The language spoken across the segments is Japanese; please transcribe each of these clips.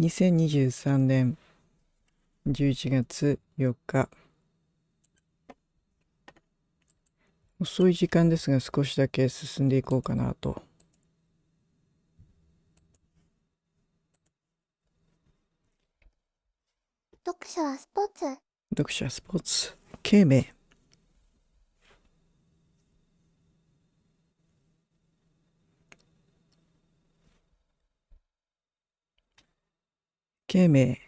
2023年11月4日遅い時間ですが少しだけ進んでいこうかなと読書はスポーツ読書はスポーツ慶明家名、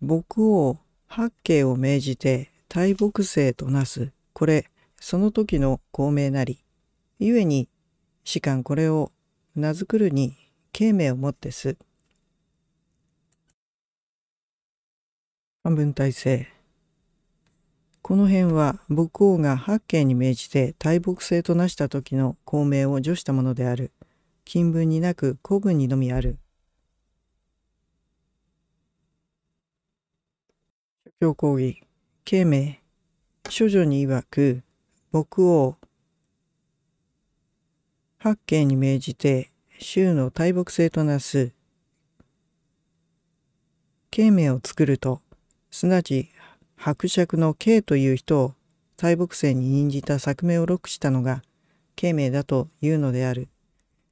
牧王八景を命じて大木星となす、これ、その時の孔明なり。故に、士官これを名づくるに、慶明をもってす。半分体制。この辺は牧王が八景に命じて大木星となした時の孔明を助したものである。金文になく古文にのみある。上皇儀慶明、諸女に曰く、木王、八景に命じて、州の大木星となす、慶明を作ると、すなわち伯爵の慶という人を大木星に任じた作名を録したのが慶明だというのである。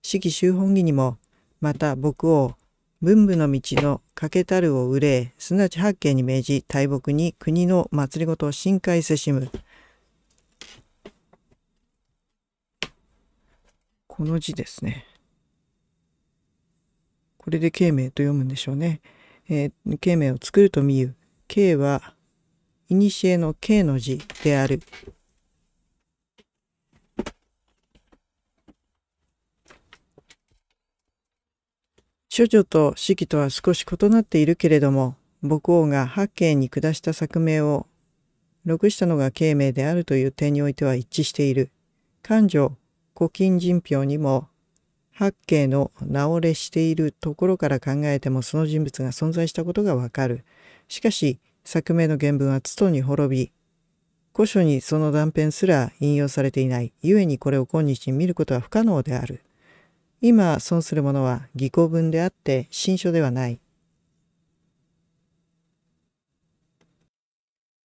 四季周本儀にも、また僕を文武の道の欠けたるを憂え、すなわち八景に命じ、大木に国の政を深海せしむ。この字ですね。これで慶明と読むんでしょうね。えー、慶明を作ると見ゆ。慶は、古の慶の字である。諸女と四季とは少し異なっているけれども、母王が八景に下した作名を録したのが慶明であるという点においては一致している。勘定、古今人票にも八景の名をしているところから考えてもその人物が存在したことがわかる。しかし、作名の原文はつとに滅び、古書にその断片すら引用されていない。故にこれを今日に見ることは不可能である。今損するものは技行文であって新書ではない。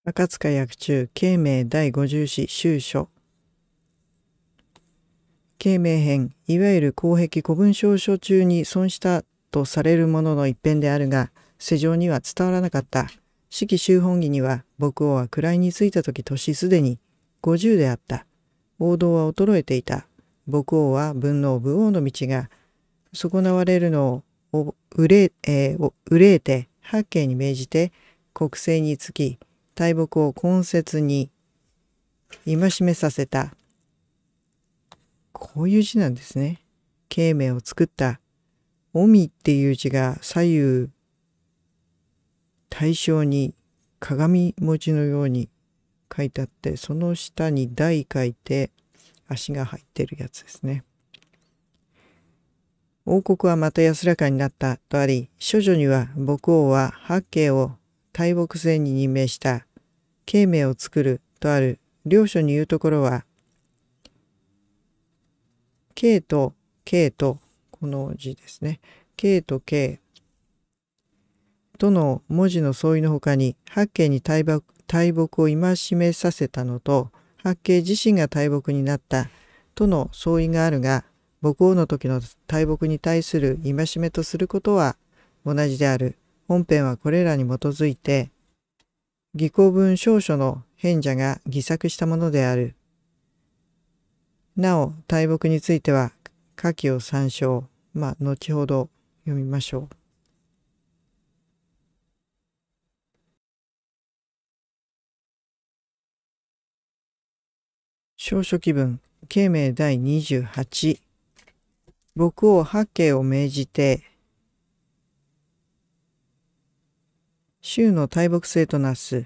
赤塚薬中慶明第50四終書慶明編いわゆる公癖古文書書中に損したとされるものの一辺であるが世上には伝わらなかった四季周本義には牧王は位についた時年すでに50であった王道は衰えていた牧王は文王武王の道が損なわれるのを憂え,、ー、憂えて八景に命じて国政につき大木を根節に戒めさせたこういう字なんですね。慶明を作った「御身」っていう字が左右対称に鏡文字のように書いてあってその下に「大」書いて足が入ってるやつですね。王国はまた安らかになったとあり、処女には牧王は八景を大木船に任命した慶明を作るとある両書に言うところは、慶と慶とこの字ですね。慶と慶との文字の相違のほかに八景に大木を戒めさせたのと八景自身が大木になったとの相違があるが母校の時の大木に対する戒めとすることは同じである本編はこれらに基づいて義行文少書の変者が偽作したものであるなお大木については下記を参照まあ後ほど読みましょう。小書記文、慶明第28。僕を八景を命じて、州の大木制となす、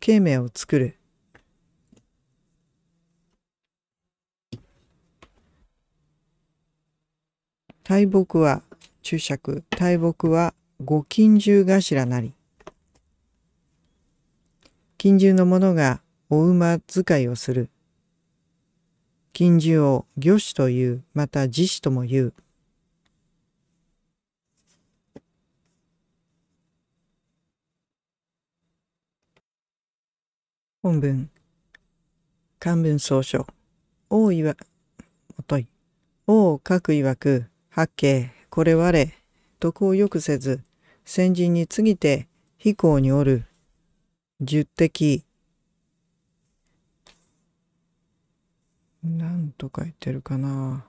慶明を作る。大木は、注釈、大木は五金獣頭なり。金獣の者がお馬使いをする。近似を魚種という、また自種とも言う。本文、漢文総書、王いわ、とい、王各いわく、八景、これ我、徳をよくせず、先人に次ぎて、飛行におる、十敵、なんとか言ってるかな。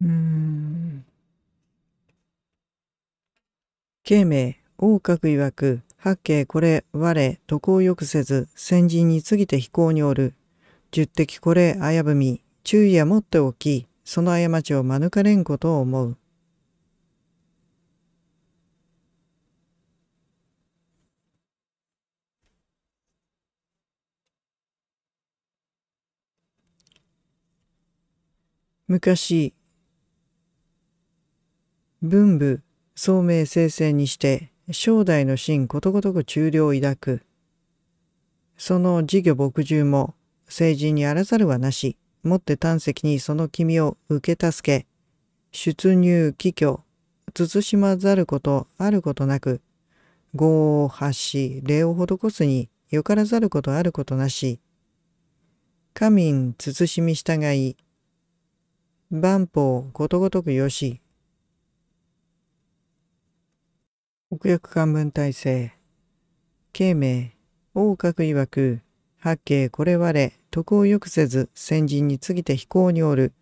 うん。慶明、王閣曰く、八景これ我徳をよくせず先人に次ぎて飛行におる十滴これ危ぶみ注意は持っておきその過ちを免れんことを思う昔文武聡明聖戦にして正代の真ことごとく中領を抱く。その事業牧獣も、政治にあらざるはなし、もって胆石にその君を受け助け、出入帰居、慎まざることあることなく、業を発し、礼を施すに、よからざることあることなし、神民慎み従い、万法ことごとくよし、北翼漢文体制。慶明、王閣曰く、八景これ我、徳をよくせず、先人に次ぎて非行におる。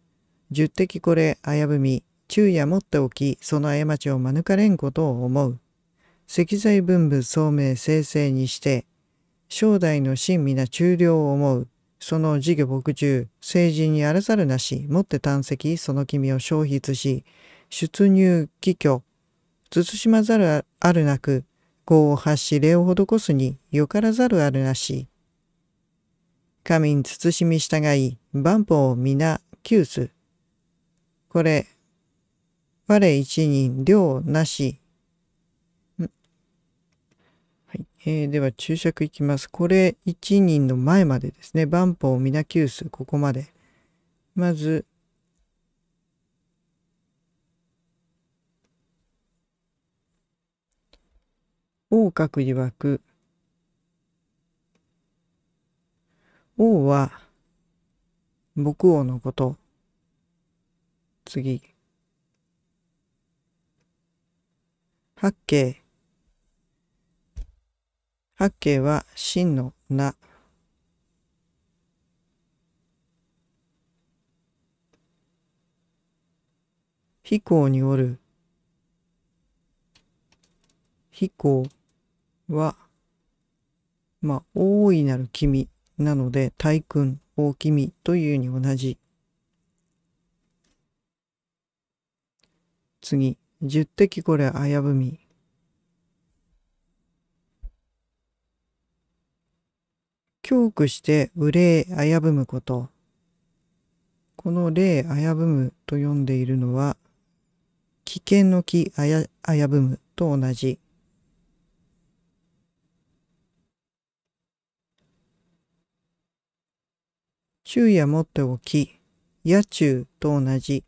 十滴これ危ぶみ、昼夜持っておき、その過ちを免れんことを思う。石材文部聡明生成にして、正代の親味な中領を思う。その事業牧中、政治にあらざるなし、持って胆石、その君を消失し、出入、帰居、慎まざるあるなく、業を発し礼を施すによからざるあるなし。神に慎み従い、万法を皆、救す。これ、我一人、量なし。はい、えー、では注釈いきます。これ一人の前までですね。万法皆救す。ここまで。まず、王閣曰く王は僕王のこと次八景八景は真の名飛行におる飛行は、まあ、大いなる君なので、大君、大君というに同じ。次、十滴これ危ぶみ。強くして憂い危ぶむこと。この霊危ぶむと読んでいるのは、危険の木危ぶむと同じ。昼夜持っておき、夜中と同じ。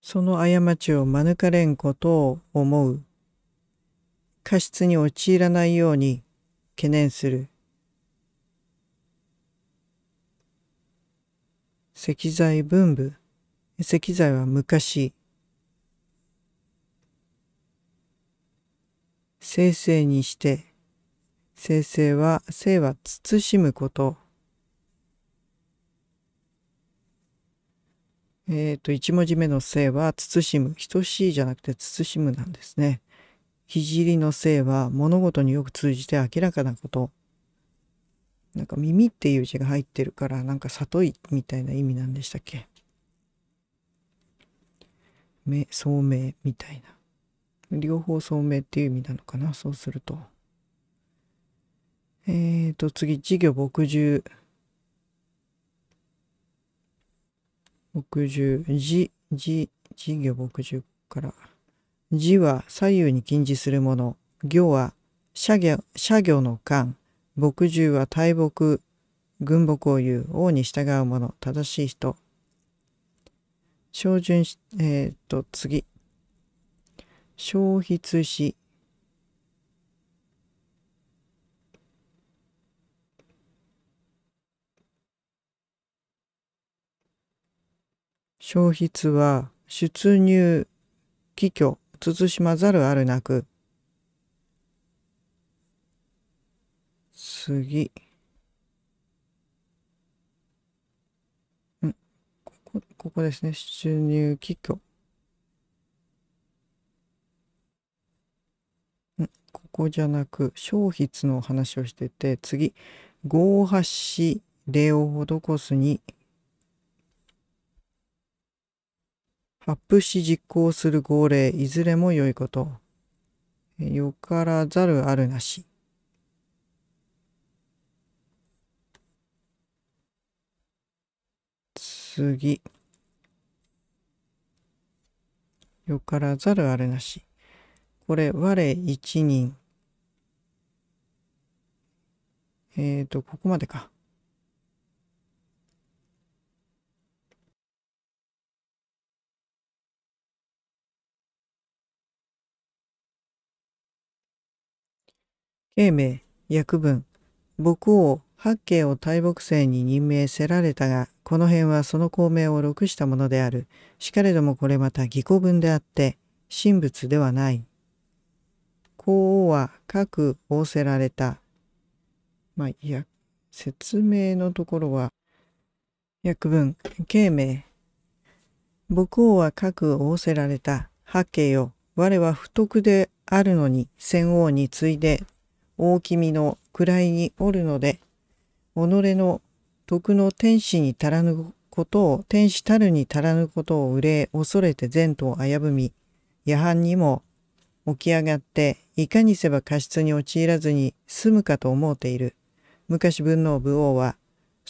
その過ちを免れんことを思う。過失に陥らないように懸念する。石材文部。石材は昔。生成にして、生成は、生は慎むこと。えっ、ー、と、一文字目の生は、慎む。等しいじゃなくて、慎むなんですね。聖の生は、物事によく通じて明らかなこと。なんか耳っていう字が入ってるから、なんか悟いみたいな意味なんでしたっけ。目、聡明みたいな。両方聡明っていう意味なのかなそうすると。えっ、ー、と、次、稚魚牧獣。牧獣、字、字、稚魚牧獣から。字は左右に禁じするもの。行は社魚、の間。牧獣は大木、軍木を言う。王に従う者、正しい人。照準し、えっ、ー、と、次。消失し消失は出入気虚慎まざるあるなく次んここここですね出入気虚こじゃなく消筆の話をしてて次合発し礼を施すに発布し実行する号令いずれも良いことよからざるあるなし次よからざるあるなしこれ我一人えっ、ー、と、ここまでか。慶明、訳文。僕王、八景を大木星に任命せられたが、この辺はその公明を録したものである。しかれどもこれまた義古文であって、神仏ではない。孔王は各仰せられた。まあ、いや、説明のところは、訳文、慶明。母校は核を仰せられた、八景よ。我は不徳であるのに、戦王に次いで、大君の位におるので、己の徳の天使に足らぬことを、天使たるに足らぬことを憂え、恐れて前途を危ぶみ、夜半にも起き上がって、いかにせば過失に陥らずに済むかと思うている。昔文の武王は、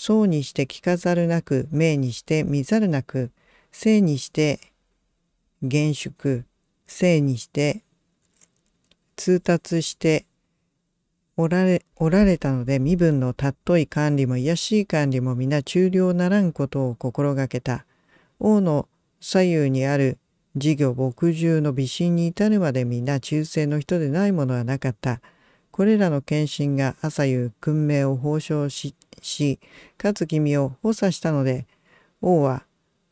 うにして聞かざるなく、命にして見ざるなく、性にして厳粛、性にして通達しておられおられたので身分の尊い管理も卑しい管理も皆中良ならんことを心がけた。王の左右にある事業墨汁の微信に至るまで皆忠誠の人でないものはなかった。これらの献身が朝夕訓命を報奨し、し、つ君を補佐したので、王は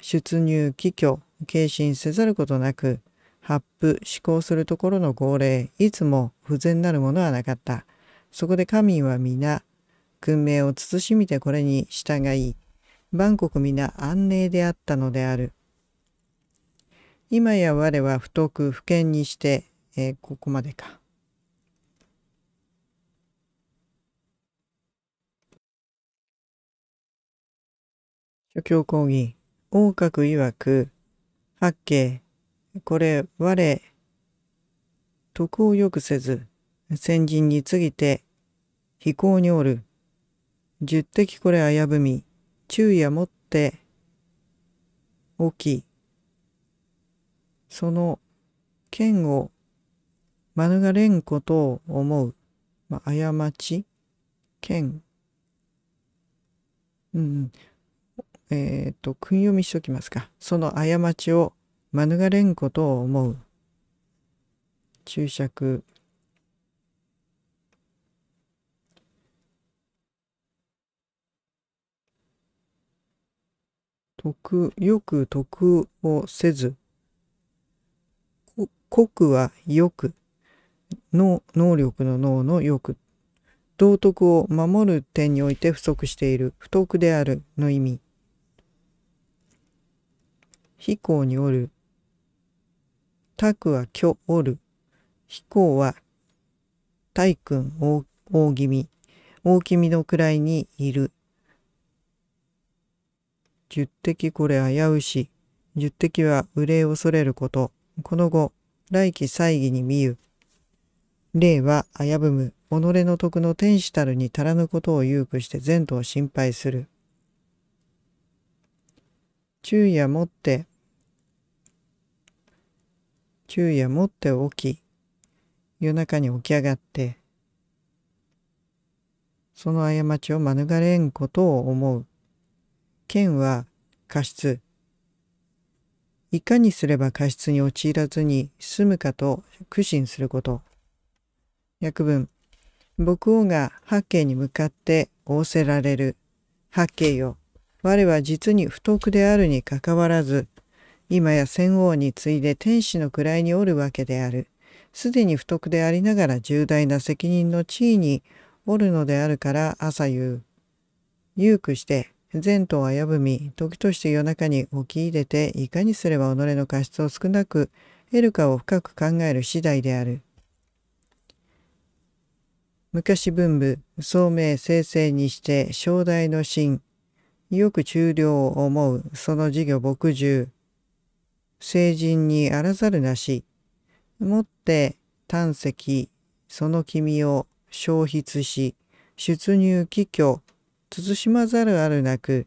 出入、帰居、軽信せざることなく、発布、施行するところの号令、いつも不全なるものはなかった。そこで神は皆、訓命を慎みてこれに従い、万国皆安寧であったのである。今や我は不徳不見にして、えー、ここまでか。諸教講義、王閣曰く、八景、これ我、徳を良くせず、先人に次ぎて、非行におる。十滴これ危ぶみ、昼夜もって、起き、その剣を免れんことを思う、まあ、過ち、剣、うん、えっ、ー、と、訓読みしときますか。その過ちを免れんことを思う。注釈。徳、よく徳をせず、国はよく、の能力の脳のよく、道徳を守る点において不足している、不徳であるの意味。飛行におる。たくはきょおる。飛行は大君大大気味。大気味の位にいる。十滴これ危うし。十滴は憂い恐れること。この後、来期祭儀に見ゆ。霊は危ぶむ。己の徳の天使たるに足らぬことを憂苦して前途を心配する。昼夜もって昼夜持って起き、夜中に起き上がって、その過ちを免れんことを思う。剣は過失。いかにすれば過失に陥らずに済むかと苦心すること。訳文。僕王が八景に向かって仰せられる。八景よ。我は実に不徳であるにかかわらず、今や仙王に次いで天使の位におるわけである。すでに不徳でありながら重大な責任の地位におるのであるから朝夕。勇くして、前途を危ぶみ、時として夜中に起き入れて、いかにすれば己の過失を少なく得るかを深く考える次第である。昔文武、聡明生成にして、正代の心、よく中量を思う、その事業牧獣。成人にあらざるなし、もって胆石、その君を消筆し、出入帰虚、慎まざるあるなく、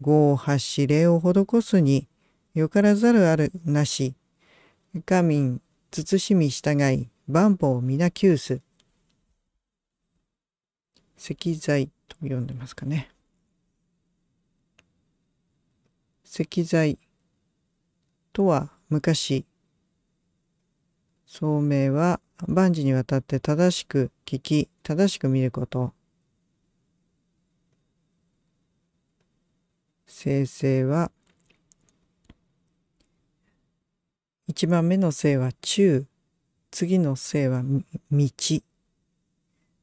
業を発し礼を施すに、よからざるあるなし、家民、慎み従い、万法皆窮す。石材と読んでますかね。石材。とは昔聡明は万事にわたって正しく聞き正しく見ること生成は一番目の性は中次の性は道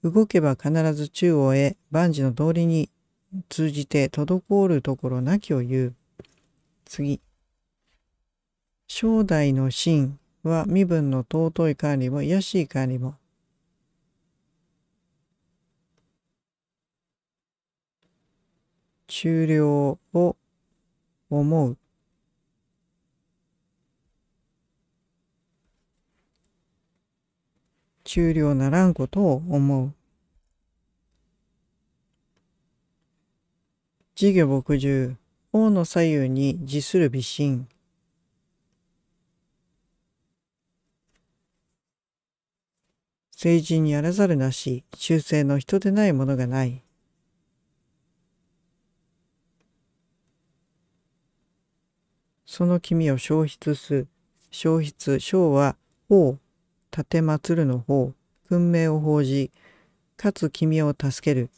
動けば必ず中を得万事の道理に通じて滞るところなきを言う次正代の真は身分の尊い管理も卑しい管理も。中量を思う。中量ならんことを思う。事業牧獣、王の左右に自する微心。成人にやらざるなし、修正の人でないものがない。その君を消失す。消失、昭は、王、立て祀るの方、訓命を報じ、かつ君を助ける。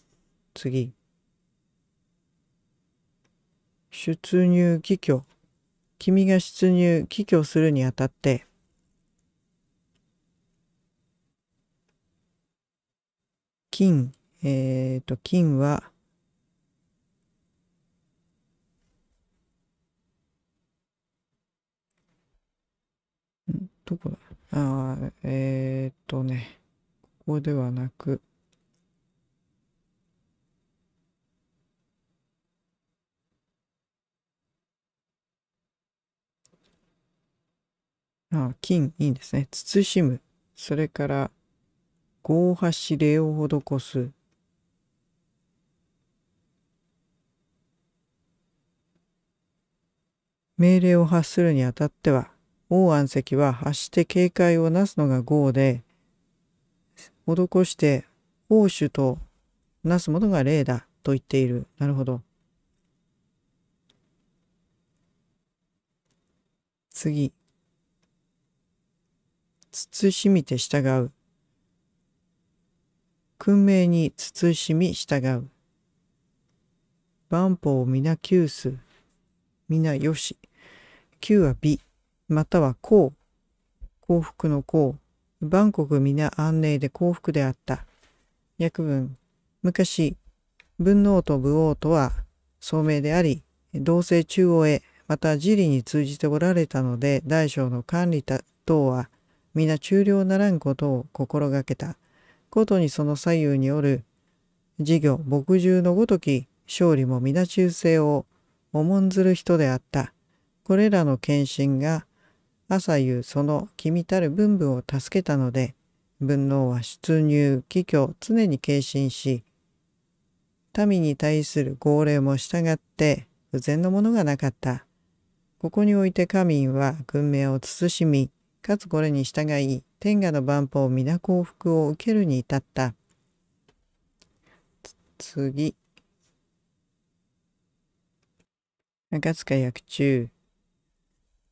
次。出入帰居。君が出入帰居するにあたって、金、えー、と、金は、どこだああ、えー、っとね、ここではなく、ああ、金、いいんですね。慎む。それから、合発指令を施す。命令を発するにあたっては、王安石は発して警戒をなすのが合で、施して王主となすものが霊だと言っている。なるほど。次。慎みて従う。訓命に慎み従う。万法皆休す。皆よし。休は美、または幸。幸福の幸。万国皆安寧で幸福であった。訳文。昔、文王と武王とは、聡明であり、同性中央へ、また自理に通じておられたので、大小の管理等は、皆中量ならんことを心がけた。ごとにその左右におる事業墨汁のごとき勝利も皆忠誠を重んずる人であった。これらの献身が朝夕その君たる文武を助けたので、文王は出入、起居、常に献身し、民に対する号令も従って不全のものがなかった。ここにおいて神は軍命を慎み、かつこれに従い天下の万法皆幸福を受けるに至った次赤塚薬中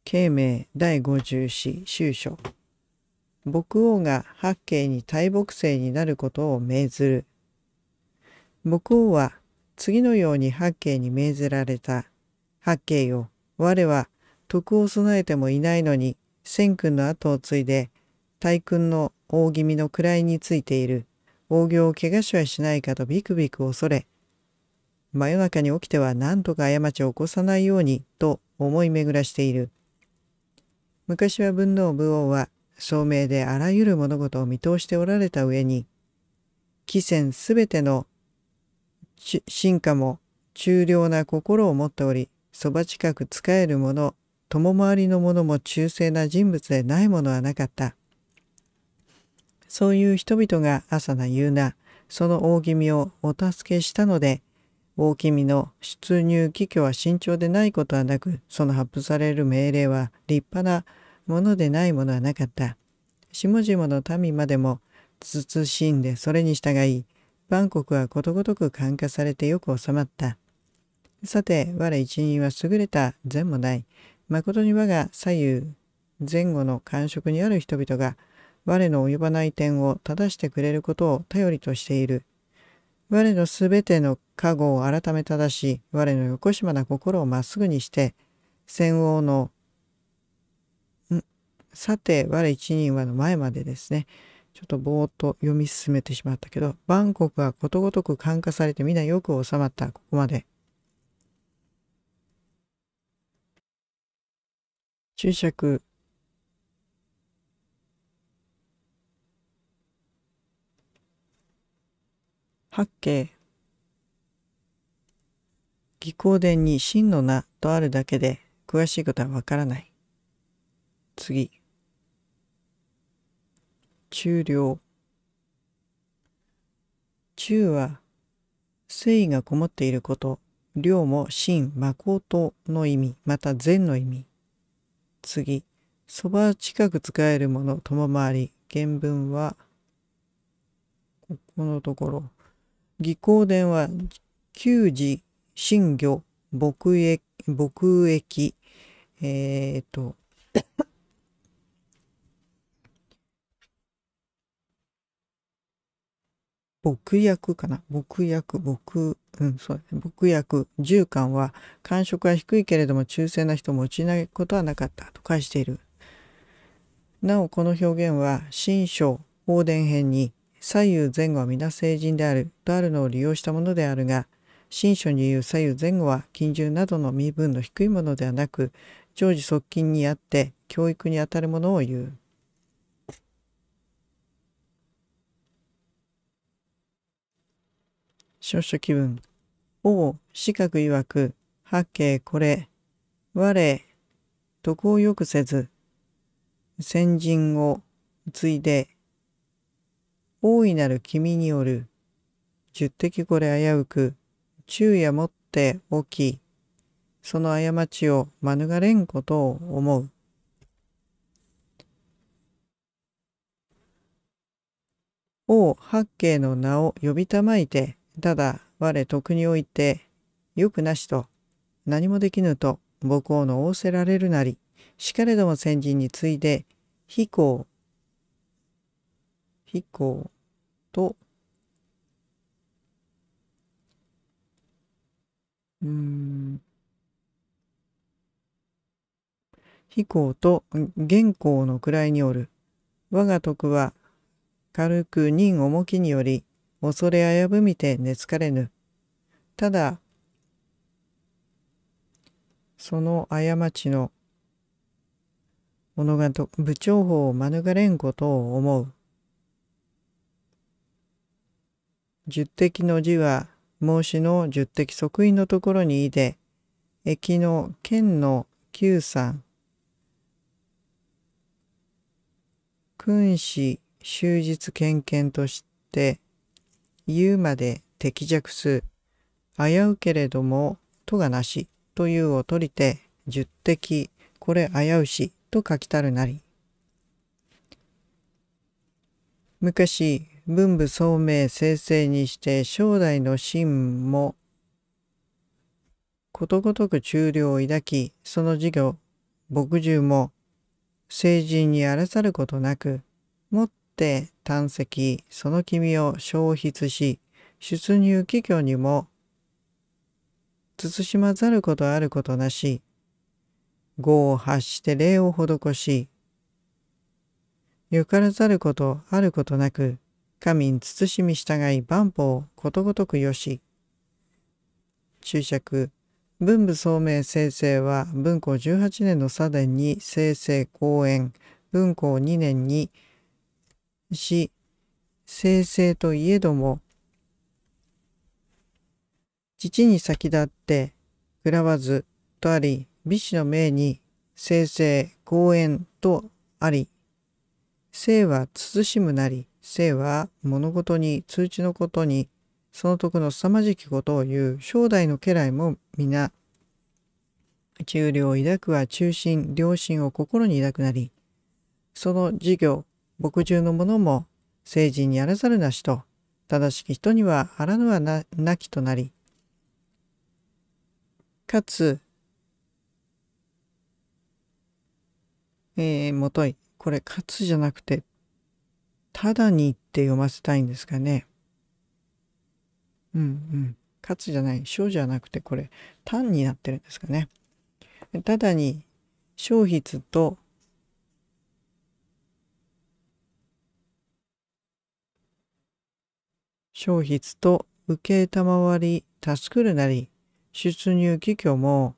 慶明第五十四終書牧王が八景に大木星になることを命ずる牧王は次のように八景に命ぜられた八景よ我は徳を備えてもいないのに千君の後を継いで、大君の大気味の位についている大行を怪我しはしないかとビクビク恐れ、真夜中に起きては何とか過ちを起こさないようにと思い巡らしている。昔は文能武王は聡明であらゆる物事を見通しておられた上に、貴船すべての進化も中量な心を持っており、そば近く仕える者共回りの者も忠誠な人物でないものはなかった。そういう人々が朝名言うな、その大君をお助けしたので、大君の出入帰居は慎重でないことはなく、その発布される命令は立派なものでないものはなかった。下々の民までも、慎んでそれに従い、万国はことごとく感化されてよく収まった。さて、我一人は優れた善もない。誠に我が左右前後の感触にある人々が我の及ばない点を正してくれることを頼りとしている。我のすべての加護を改め正し、我の横島な心をまっすぐにして、戦王の、んさて我一人はの前までですね。ちょっとぼーっと読み進めてしまったけど、バンコクはことごとく感化されて皆よく収まった、ここまで。注釈八景義光伝に真の名とあるだけで詳しいことはわからない。次。中良中は誠意がこもっていること、量も真、誠の意味、また善の意味。次、そば近く使えるもの、共回り。原文は、ここのところ。義巧伝は、旧時、新魚、牧益、牧益、えっ、と、牧薬かな牧薬、牧、うん、そうだね。牧薬、10巻は、感触は低いけれども、忠誠な人を落ちないことはなかったと返している。なお、この表現は、新章、法伝編に、左右前後は皆成人であるとあるのを利用したものであるが、新書に言う左右前後は近従などの身分の低いものではなく、常時側近にあって教育にあたるものを言う。少気分。お王、四角曰く、八景これ。我、徳をよくせず。先人を継いで。大いなる君による。十滴これ危うく、昼夜もっておき、その過ちを免れんことを思う。王八景の名を呼びたまいて、ただ我徳において、よくなしと、何もできぬと母校の仰せられるなり、しかれども先人に次いで、非行、非行と、うん、非行と元行の位におる。我が徳は軽く任重きにより恐れ危ぶみて寝つかれぬ。ただ、その過ちの物語、部長法を免れんことを思う。十滴の字は、孟子の十滴即位のところにいで、駅の剣の九三、君子終日献献として、言うまで適弱す危うけれどもとがなしというを取りて十滴これ危うしと書きたるなり昔文武聡明正々にして将来の真もことごとく中量を抱きその事業牧獣も成人に荒らさることなくもっって胆石その君を消失し出入気虚にも慎まざることあることなし業を発して礼を施しゆからざることあることなく神に慎み従い万法をことごとくよし注釈文武聡明生成は文庫18年の左伝に生成公演文庫2年に「し、生成といえども、父に先立ってくらわずとあり、美子の命に生成、公演とあり、生は慎むなり、生は物事に通知のことに、その徳の凄まじきことを言う、正代の家来も皆、中領を抱くは中心、良心を心に抱くなり、その事業、牧中の者も聖人にあらざるなしと正しき人にはあらぬはななきとなりかつ、えー、もといこれ「かつ」じゃなくて「ただに」って読ませたいんですかね。うんうん。かつじゃない。小じゃなくてこれ単になってるんですかね。ただに消筆と消費と受けたまわり、助くるなり、出入気挙も、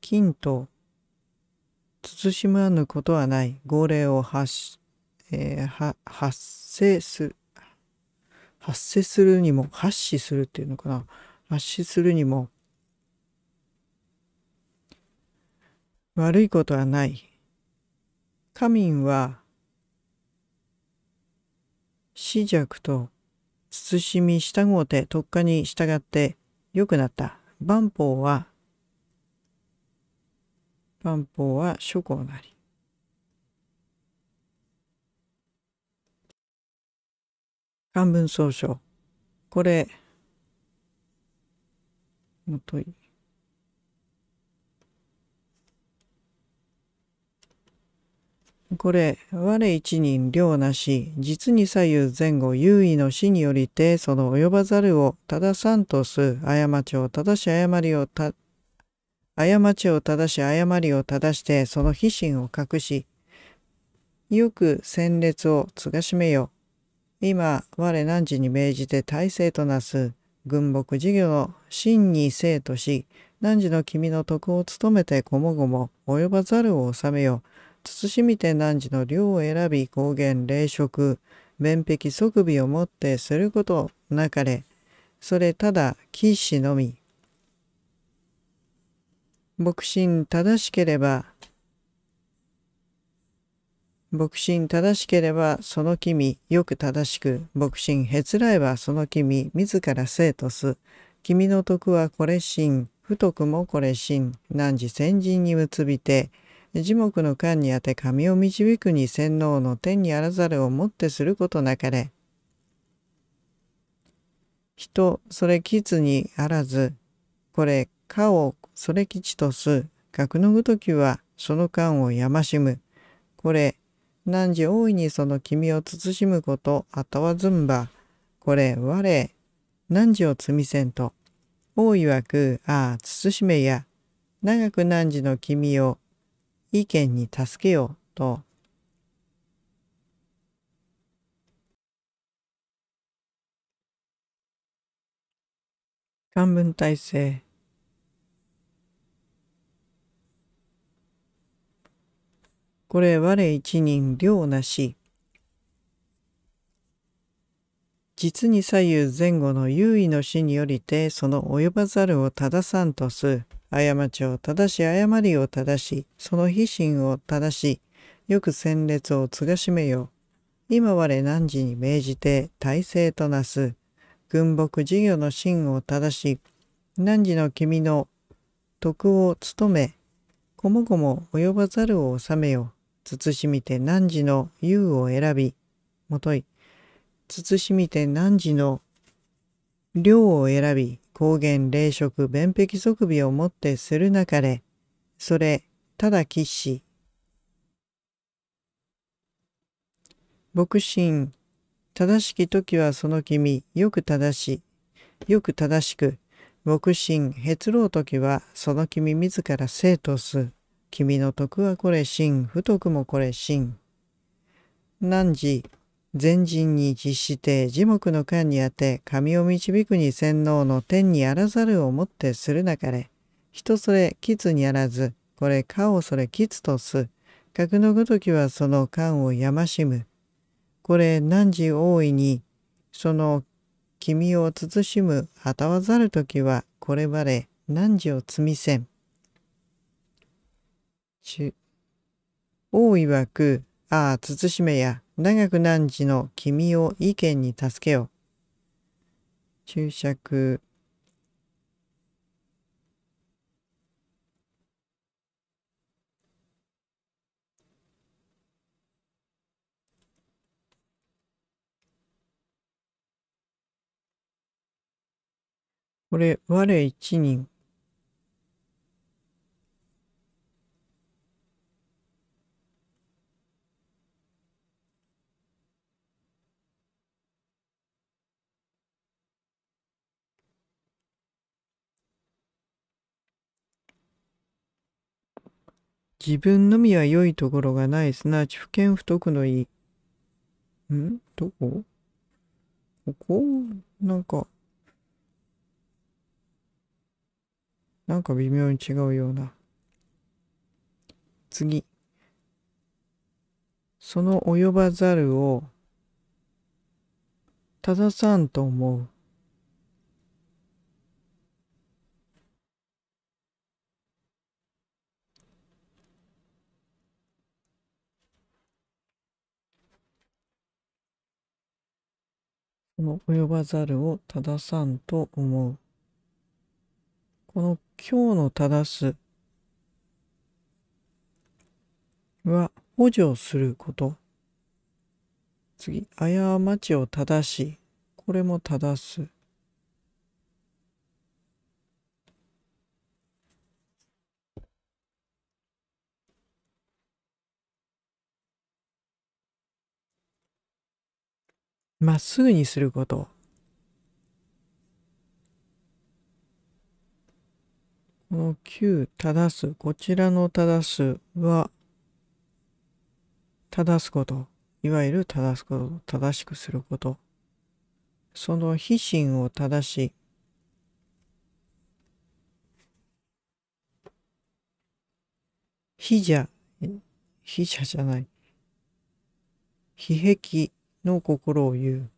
金と慎まぬことはない号令を発し、えー、発生する発生するにも発死するっていうのかな発死するにも悪いことはない。家民は死弱と慎み従うて特化に従って良くなった万法は万法は諸行なり漢文総書これもといこれ、我一人量なし、実に左右前後優位の死によりて、その及ばざるを正さんとす、過ちを正し誤りをた、過ちを正し誤りを正して、その非心を隠し、よく戦列を継がしめよ。今、我何時に命じて体制となす、軍木事業の真に生とし、何時の君の徳を務めてこもごも及ばざるを治めよ。慎みて汝の量を選び高原霊食便壁即備をもってすることなかれそれただ騎士のみ牧心正しければ牧心正しければその君よく正しく牧心へつらえばその君自ら生とす君の徳はこれ心不徳もこれ心汝先人に結びて樹木の間にあて神を導くに洗脳の天にあらざるをもってすることなかれ。人、それ吉にあらず、これ、かをそれ吉とす、くのごときはその間をやましむ。これ、何時大いにその君を慎むこと、あたわずんば。これ、我、何時を積みせんと。大いわく、ああ、慎めや。長く何時の君を意見に助けようと、漢文体制これ我一人量なし実に左右前後の優位の死によりてその及ばざるを正さんとす過ちを正し誤りを正しその非心を正しよく戦列を継がしめよ今我何時に命じて体制となす軍木事業の真を正し何時の君の徳を務めこもごも及ばざるを治めよ慎みて何時の優を選びもとい慎みて何時の量を選び高原霊食便壁即備をもってするなかれ、それ、ただきし。牧神、正しき時はその君、よく正し、よく正しく、牧神、へつろう時はその君自ら生とす。君の徳はこれ真、不徳もこれ真。何時、全人に実して樹木の間にあて神を導くに洗脳の天にあらざるをもってするなかれ人それキツにあらずこれかをそれキツとす格のごときはその間をやましむこれ汝大いにその君を慎むたわざる時はこれまで汝を積みせん王曰くああ慎めや長く何時の君を意見に助けよ。注釈。これ、我一人。自分のみは良いところがない、すなわち不見不得の意。んどこここなんか、なんか微妙に違うような。次。その及ばざるを、正さんと思う。この及ばざるを正さんと思う。この今日の正すは補助すること。次、過ちを正し、これも正す。まっすぐにすることこの9正すこちらの正すは正すこといわゆる正すこと正しくすることその非心を正し非者非じゃじゃない非壁の心を言う。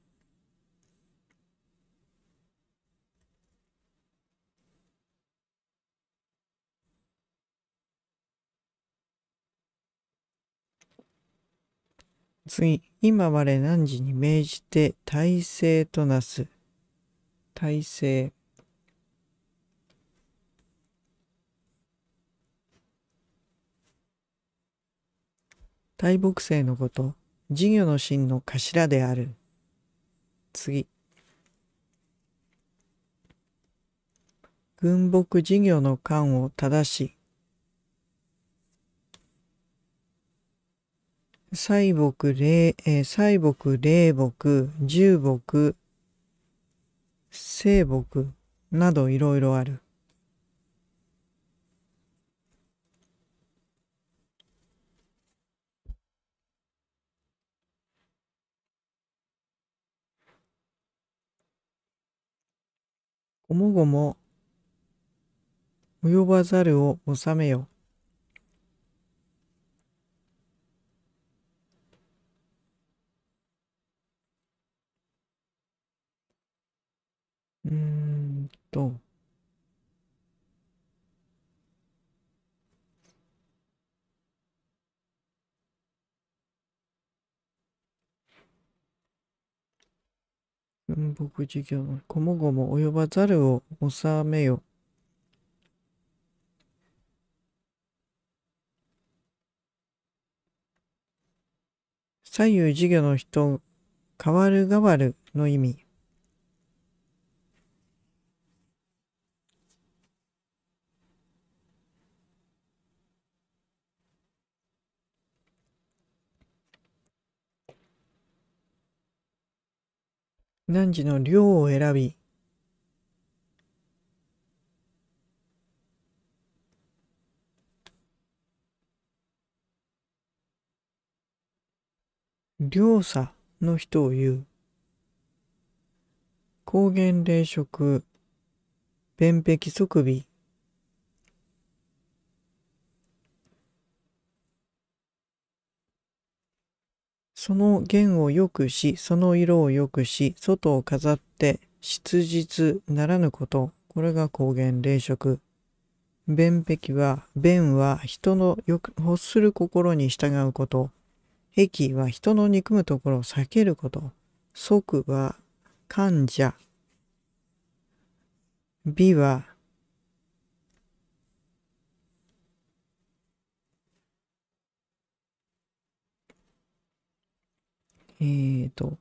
次、今我何時に命じて体制となす。体制。大木星のこと。事業の真の頭である。次。軍牧事業の間を正し、西木霊、えー、西木霊木、重木、西木などいろいろある。おもごも及ばざるを収めよ。うんと。文牧事業のこもごも及ばざるを治めよ。左右事業の人、変わる変わるの意味。何時の量を選び、量差の人を言う。抗原冷食、便秘即備。その弦をよくし、その色をよくし、外を飾って、質実ならぬこと。これが光源霊色。弁壁は、弁は人の欲欲する心に従うこと。壁は人の憎むところを避けること。即は患者。美はえっ、ー、と、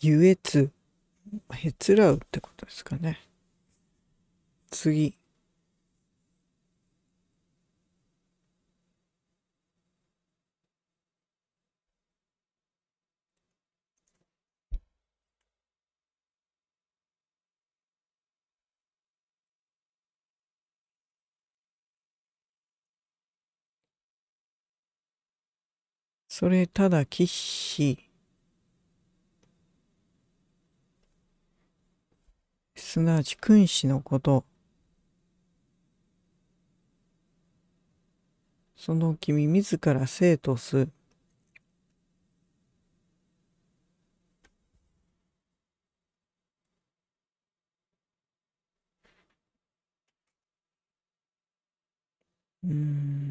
優越、へつらうってことですかね。次。それただ騎士、すなわち君子のことその君自ら生とすうん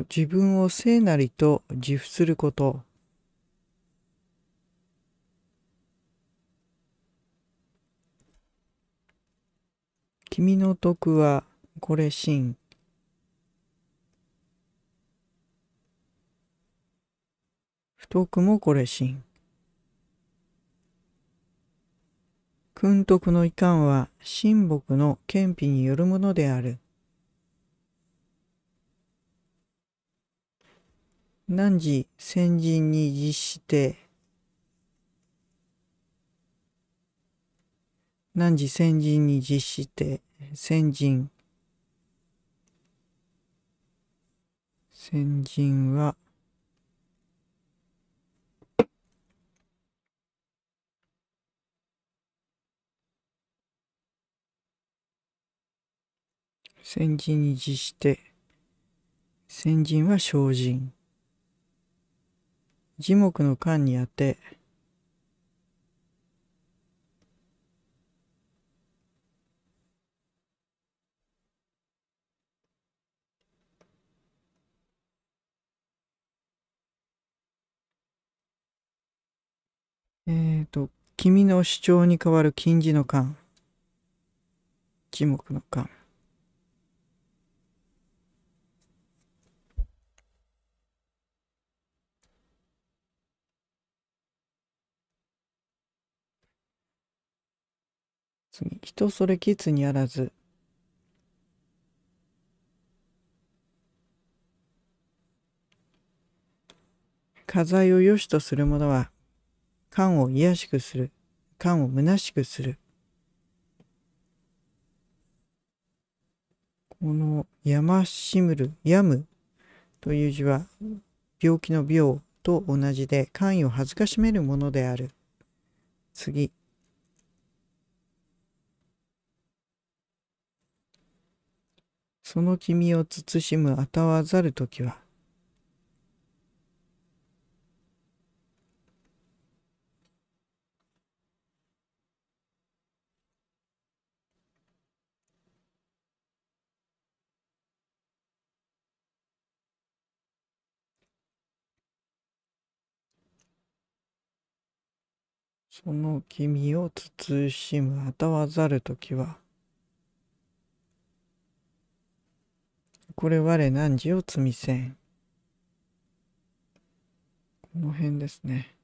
自分を聖なりと自負すること。君の徳はこれ真。不徳もこれ真。君徳の遺憾は神木の憲秘によるものである。何時先人に実して、何時先人に実して、先人。先人は、先人に実して、先人は精進。樹木の間にあて、えっ、ー、と、君の主張に代わる金字の間。樹木の間。次、人それきつにあらず。家財を良しとする者は、感を癒しくする、感を虚しくする。この、やましむる、やむという字は、病気の病と同じで、官位を恥ずかしめるものである。次。その君を慎むあたわざる時は、その君を慎むあたわざる時は、これ我何時を罪せん。この辺ですね。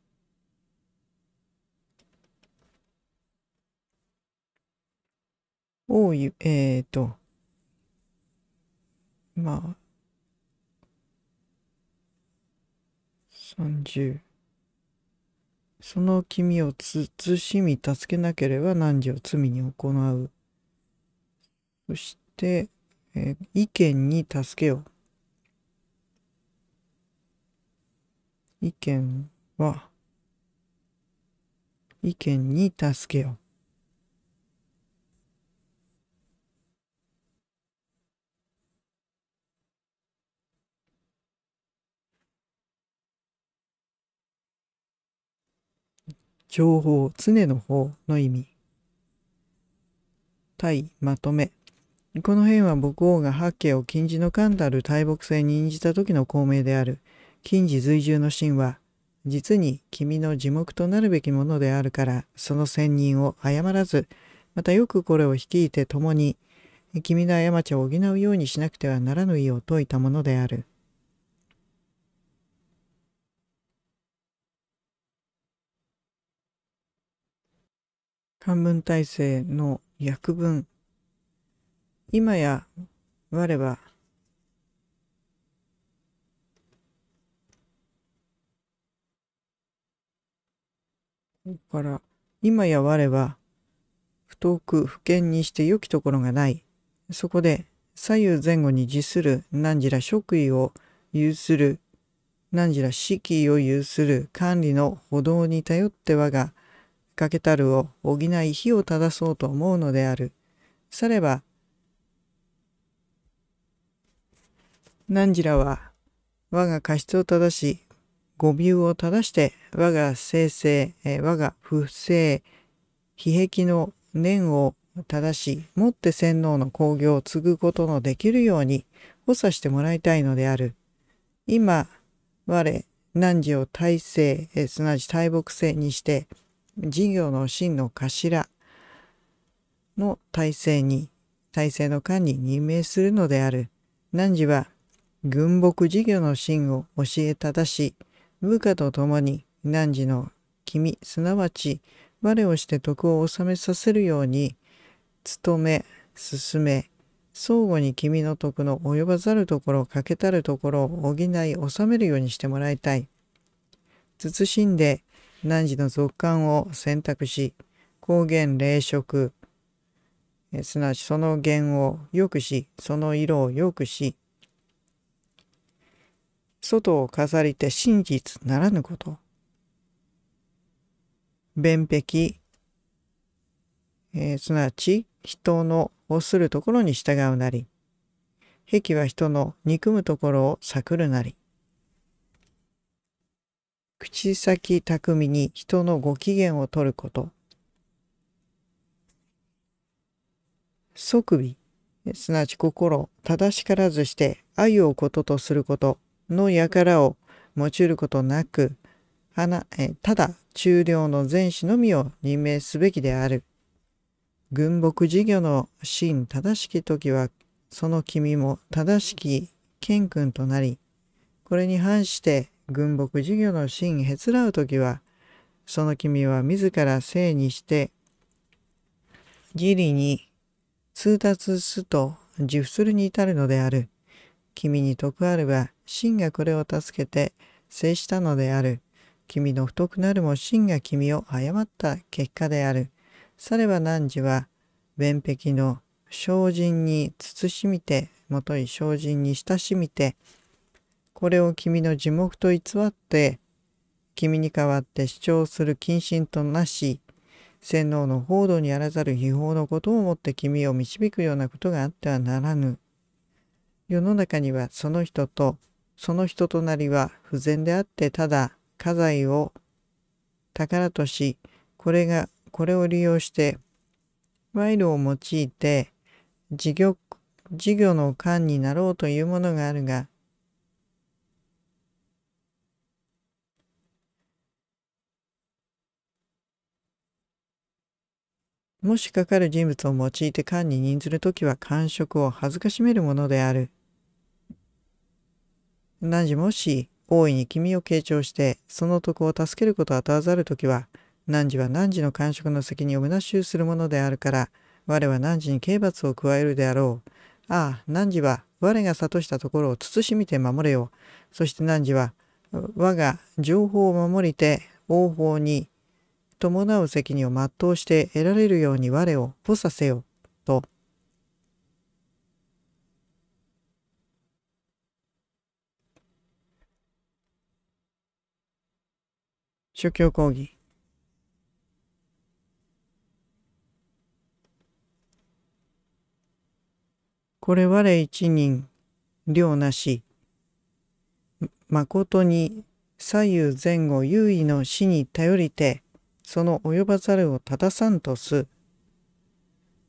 おうゆ、えっ、ー、と、まあ、30。その君をつ、み助けなければ何時を罪に行う。そして、えー、意見に助けを。意見は、意見に助けを。情報、常の方の意味。対、まとめ。この辺は牧王が八景を金字の冠たる大木星に任じた時の孔明である金字随従の神は実に君の地目となるべきものであるからその仙人を誤らずまたよくこれを率いて共に君の過ちを補うようにしなくてはならぬ意を説いたものである。漢文体制の訳文今や我は今や我は不遠く不見にして良きところがないそこで左右前後に自する何時ら職位を有する何時ら指揮を有する管理の歩道に頼って我が欠けたるを補い火を正そうと思うのである。されば汝らは我が過失を正し、誤謬を正して我が生成、我が不正、悲壁の念を正し、もって洗脳の興行を継ぐことのできるように補佐してもらいたいのである。今、我、汝を体制、すなわち大木性にして、事業の真の頭の体制に、体制の間に任命するのである。汝は軍牧事業の真を教え正し、部下と共に汝の君、すなわち我をして徳を治めさせるように、努め、進め、相互に君の徳の及ばざるところ、欠けたるところを補い、治めるようにしてもらいたい。慎んで、汝の続刊を選択し、光原霊食、すなわちその弦を良くし、その色を良くし、外を飾りて真実ならぬこと。弁璧、えー、すなわち人の欲するところに従うなり、癖は人の憎むところを探るなり。口先巧みに人のご機嫌を取ること。即尾、すなわち心を正しからずして愛をこととすること。の輩を用いることなく、花えただ中領の全士のみを任命すべきである。軍牧事業の真正しき時は、その君も正しき賢君となり、これに反して軍牧事業の真へつらう時は、その君は自ら正にして、義理に通達すと自負するに至るのである。君に徳あるは真がこれを助けて制したのである。君の太くなるも真が君を誤った結果である。されば汝は、弁壁の精進に慎みて、もとい精進に親しみて、これを君の樹木と偽って、君に代わって主張する謹慎となし、洗脳の報道にあらざる秘宝のことをもって君を導くようなことがあってはならぬ。世の中にはその人とその人となりは不全であってただ家財を宝としこれがこれを利用して賄賂を用いて事業事業の官になろうというものがあるがもしかかる人物を用いて官に任ずるときは官職を恥ずかしめるものである。何時もし大いに君を傾聴してその徳を助けることを与わざる時は何時は汝の感触の責任をなしゅうするものであるから我は何時に刑罰を加えるであろう。ああ汝は我が諭したところを慎みて守れよ。そして汝は我が情報を守りて王法に伴う責任を全うして得られるように我を補佐せよ。と。宗教講義これ我一人量なし誠に左右前後優位の死に頼りてその及ばざるを正さんとす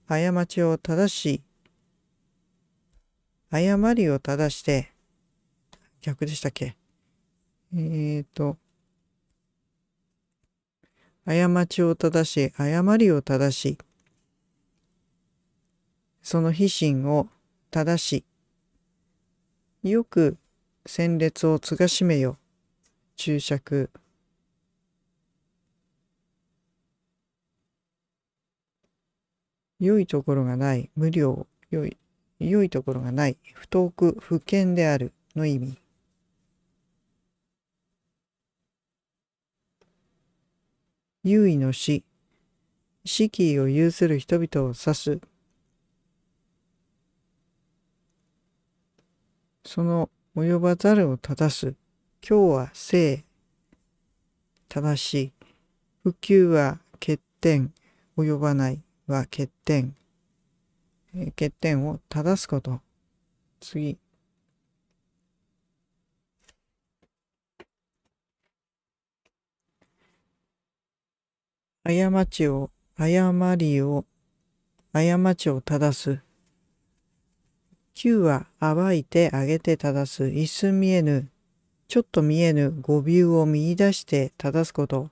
過ちを正し誤りを正して逆でしたっけえっ、ー、と過ちを正し、誤りを正し、その非心を正し、よく戦列を継がしめよ、注釈。良いところがない、無料、良い、良いところがない、不遠く、不健であるの意味。優位の死、死期を有する人々を指す。その及ばざるを正す。今日は正、正しい。普及は欠点、及ばないは欠点。欠点を正すこと。次。過ちを、誤りを、過ちを正す。九は暴いてあげて正す。一寸見えぬ、ちょっと見えぬ誤尾を見出して正すこと。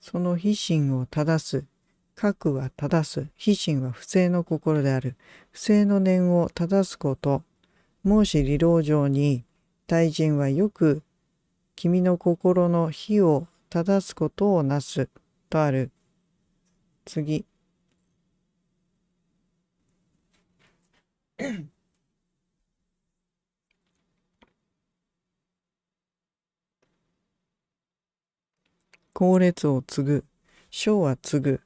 その非心を正す。核は正す。非心は不正の心である。不正の念を正すこと。孟子理論上に、大臣はよく君の心の火を正すことをなす、とある。次。後列を継ぐ、章は継ぐ。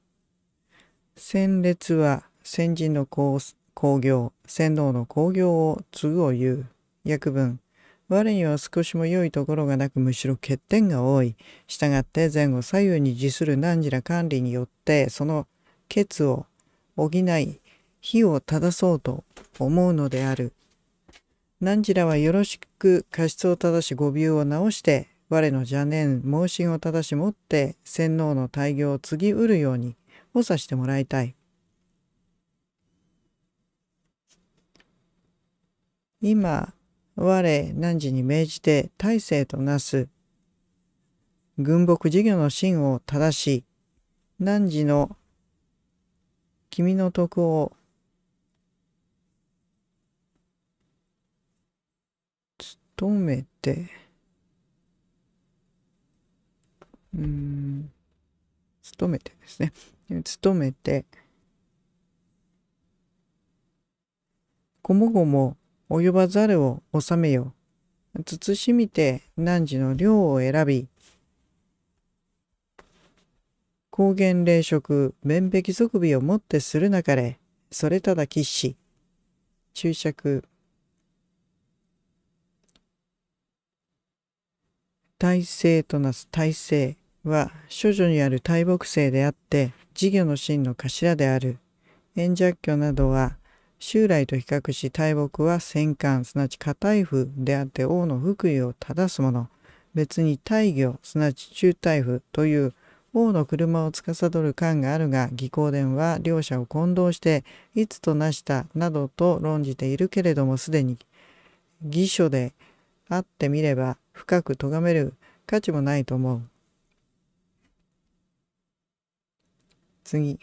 先列は先人の工業、先導の工業を継ぐを言う。訳文。我には少しも良いところがなくむしろ欠点が多い。したがって前後左右に自する何時ら管理によってその欠を補い、非を正そうと思うのである。何時らはよろしく過失を正し誤謬を直して、我の邪念、盲信を正しもって洗脳の大業を継ぎうるように補佐してもらいたい。今、我汝に命じて大勢となす。軍牧事業の真を正し、汝の君の徳を努めて、うん、努めてですね。努めて、こもごも及ばざるを治めよ。慎みて汝の量を選び、高原霊食、面壁即備をもってするなかれ、それただ喫し。注釈。体制となす体制は、諸女にある大木星であって、事業の真の頭である。炎弱居などは、襲来と比較し大木は戦艦すなわち硬い夫であって王の福井を正すもの別に大魚すなわち中大夫という王の車を司る官があるが義公殿は両者を混同していつとなしたなどと論じているけれどもすでに義書であってみれば深く咎める価値もないと思う。次。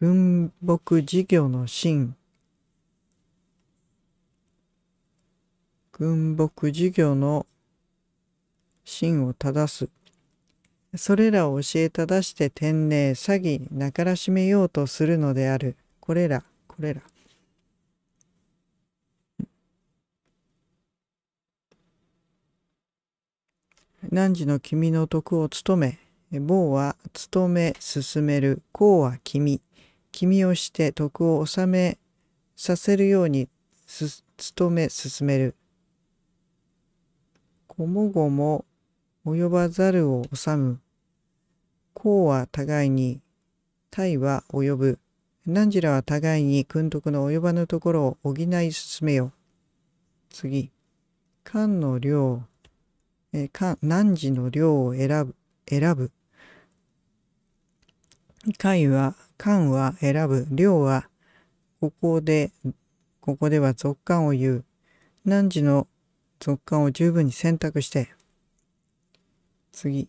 軍牧事業の真軍牧事業の真を正すそれらを教え正して天命詐欺なからしめようとするのであるこれらこれら汝の君の徳を務め某は務め進める公は君君をして徳を治めさせるように努め進める。ごもごも及ばざるを治む。うは互いに、体は及ぶ。何時らは互いに訓徳の及ばぬところを補い進めよ。次。漢の量、え漢、何時の量を選ぶ。選ぶ。解は官は選ぶ、量は、ここで、ここでは続官を言う。何時の続官を十分に選択して。次。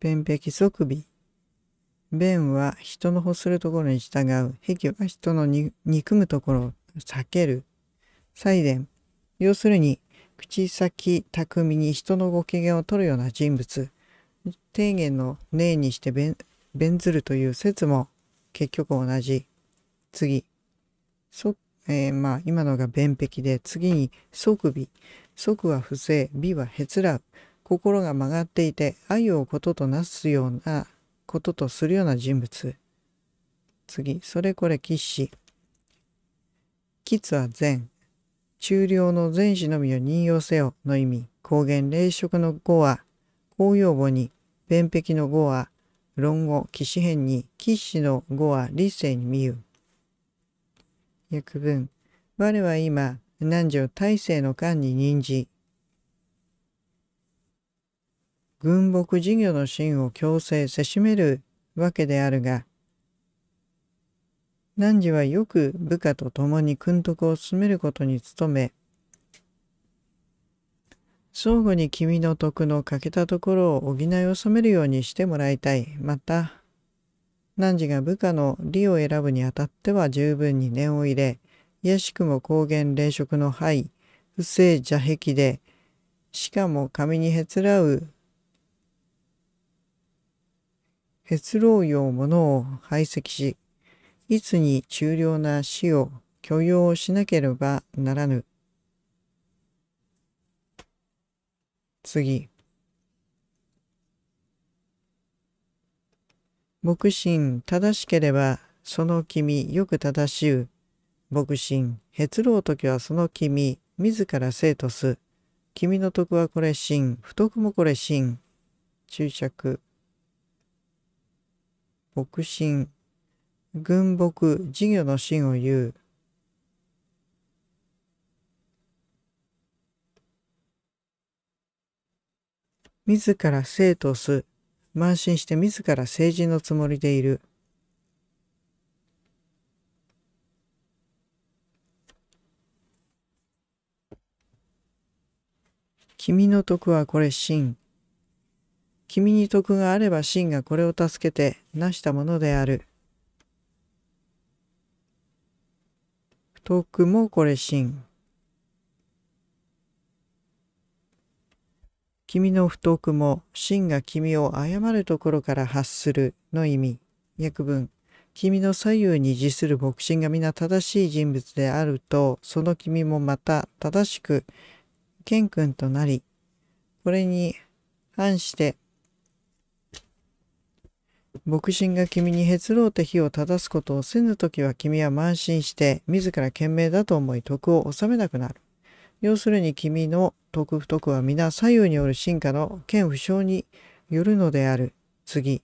便壁即備。便は人の欲するところに従う。壁は人の憎むところを避ける。祭ン要するに、口先巧みに人のご機嫌を取るような人物。提言の例にして便弁ずるという説も結局同じ。次。そえー、まあ今のが弁癖で次に即美。即は不正、美はへらう。心が曲がっていて愛をこととなすようなこととするような人物。次。それこれ吉士。吉は善。中良の善士のみを任用せよの意味。高原霊食の語は、公用語に、弁癖の語は、論語、騎士編に、騎士の語は理性に見ゆ。訳文、我は今、南を大勢の間に任じ、軍牧事業の真を強制せしめるわけであるが、汝はよく部下と共に訓徳を進めることに努め、相互に君の徳の欠けたところを補いを染めるようにしてもらいたい。また、汝が部下の利を選ぶにあたっては十分に念を入れ、卑しくも高原霊食の灰、不正邪壁で、しかも紙にへつらう、へつろうようものを排斥し、いつに中量な死を許容しなければならぬ。次。牧神正しければその君よく正しゅう。牧神へつろう時はその君自ら生とす。君の徳はこれ真、不徳もこれ真。注釈。牧神、軍牧、事業の真を言う。自ら生とす、慢心して自ら成人のつもりでいる。君の徳はこれ真。君に徳があれば真がこれを助けて成したものである。徳もこれ真。君の不徳も真が君を誤るところから発するの意味訳文君の左右に自する牧神が皆正しい人物であるとその君もまた正しく謙君となりこれに反して牧神が君にへつろうて火を正すことをせぬ時は君は慢心して自ら賢明だと思い徳を治めなくなる。要するに君の徳不徳は皆左右による進化の剣不詳によるのである。次。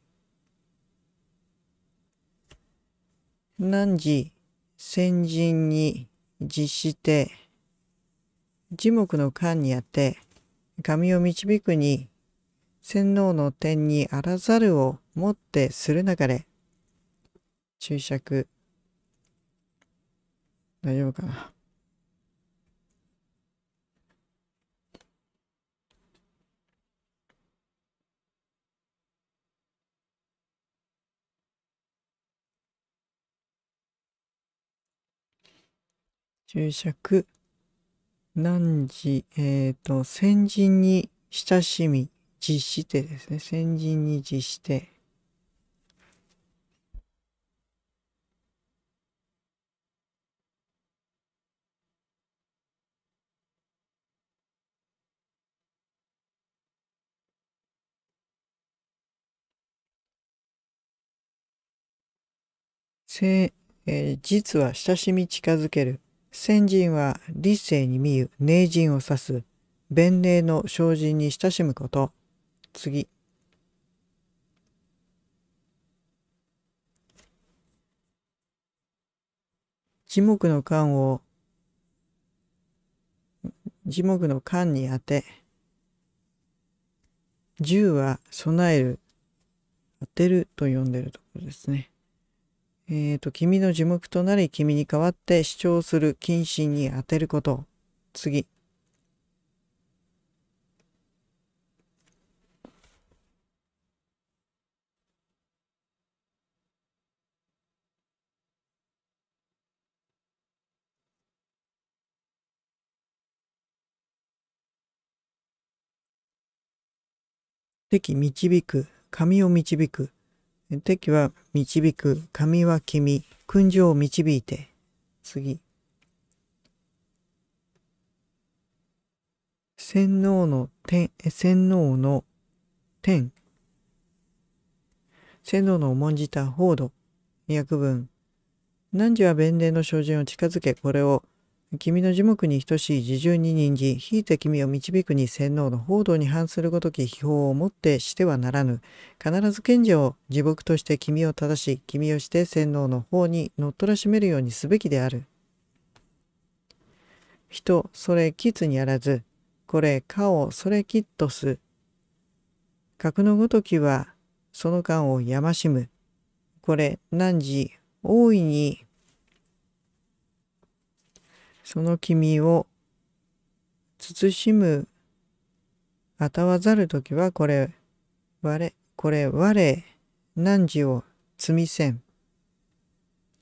何時先人に実して、樹木の間にあって、神を導くに、洗脳の点にあらざるをもってするなかれ。注釈。大丈夫かな。注釈。何時、えっ、ー、と、先人に親しみ、実してですね。先人に実して。せ、えー、実は親しみ近づける。先人は理性に見ゆ名人を指す弁礼の精進に親しむこと。次。樹木の間を樹木の間に当て銃は備える当てると呼んでるところですね。えー、と、君の樹木となり、君に代わって主張する謹慎に当てること。次。敵導く、神を導く。敵は導く、神は君、訓情を導いて。次。洗脳の天、洗脳の天。洗脳の重んじた報道。訳文。汝は弁伝の精進を近づけ、これを君の樹木に等しい自重に任じ、ひいて君を導くに洗脳の報道に反するごとき秘宝をもってしてはならぬ。必ず賢者を地獄として君を正し、君をして洗脳の方に乗っ取らしめるようにすべきである。人、それきつにあらず、これ、かをそれきっとす。格のごときは、その間をやましむ。これ、何時、大いにその君を慎むあたわざる時はこれ我これ我汝を積みせん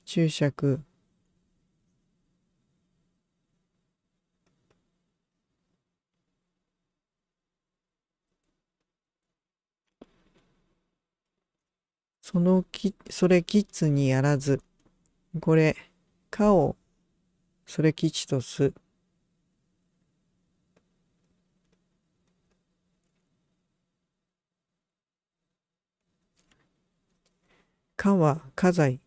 注釈そのき、それキッズにやらず、これ、かをそれ吉とす。かは家財。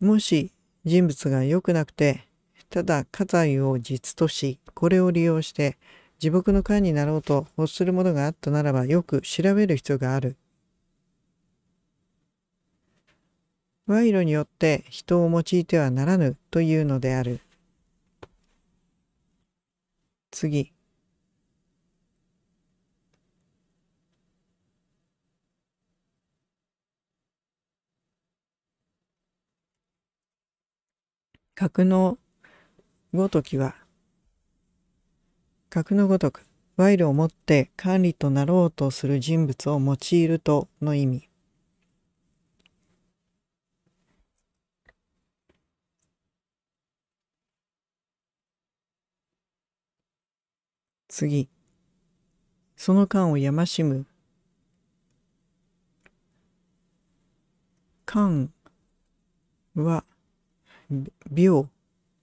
もし人物が良くなくて、ただ家財を実とし、これを利用して、地獄の会になろうと欲するものがあったならばよく調べる必要がある。賄賂によって人を用いてはならぬというのである。次。格のごときは、格のごとく、賄賂をもって管理となろうとする人物を用いるとの意味。次、その間をやましむ。間は、病、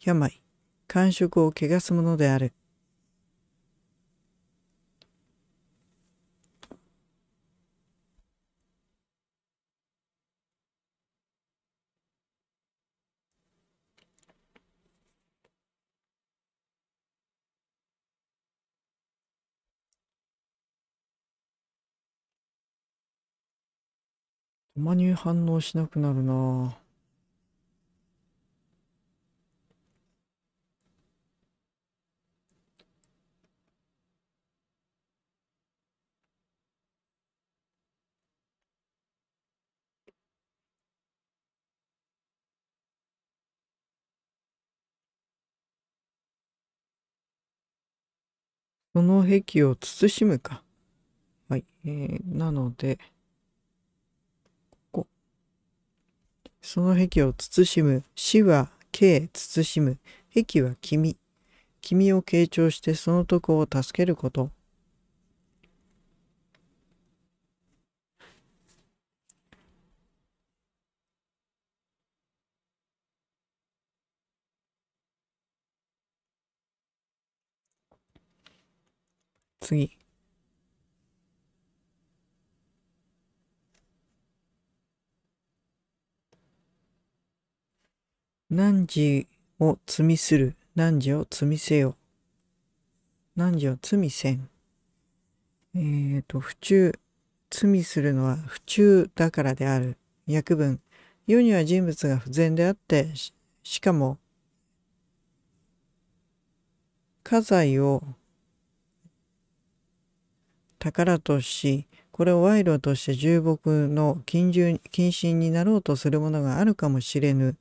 病、感触を汚すものである。まに反応しなくなるなその壁を慎むか。はい。えー、なので、その癖を慎む。死は慶、慎む。癖は君。君を傾聴してその徳を助けること。次。何を罪する、何を罪せよ。何を罪せん。えっ、ー、と、不中、罪するのは不中だからである。訳文、世には人物が不全であって、しかも、家財を宝とし、これを賄賂として重木の近慎になろうとするものがあるかもしれぬ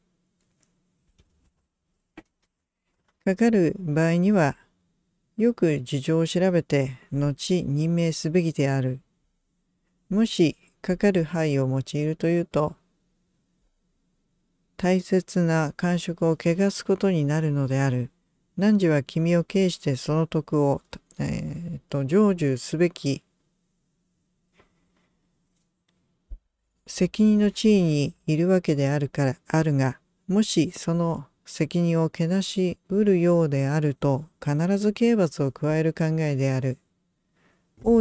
かかる場合には、よく事情を調べて、後任命すべきである。もし、かかる範囲を用いるというと、大切な感触を汚すことになるのである。汝は君を視してその徳を、えー、と成就すべき責任の地位にいるわけであるからあるがもしその責任をけなし得るようであると必ず刑罰を加える考えである。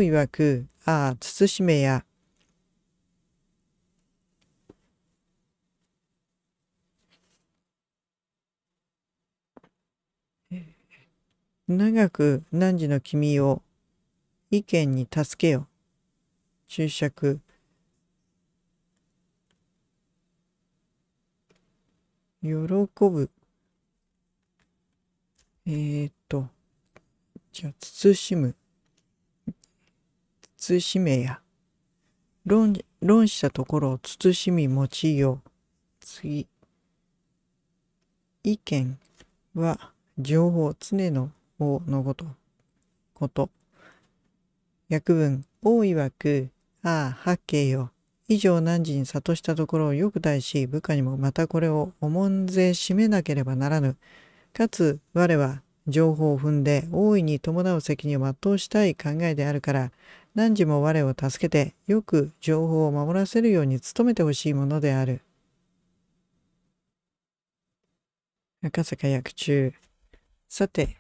いわく、ああ、慎めや、長く汝の君を意見に助けよ。注釈。喜ぶ。えー、っと、じゃあ、慎む。慎めや。論、論したところを慎み用ちよう。次。意見は情報、常の王のごと。こと。訳文、い曰く、ああ、八景よ。以上何時に諭したところをよく大し、部下にもまたこれを重んぜしめなければならぬ。かつ我は情報を踏んで大いに伴う責任を全うしたい考えであるから何時も我を助けてよく情報を守らせるように努めてほしいものである赤坂役中さて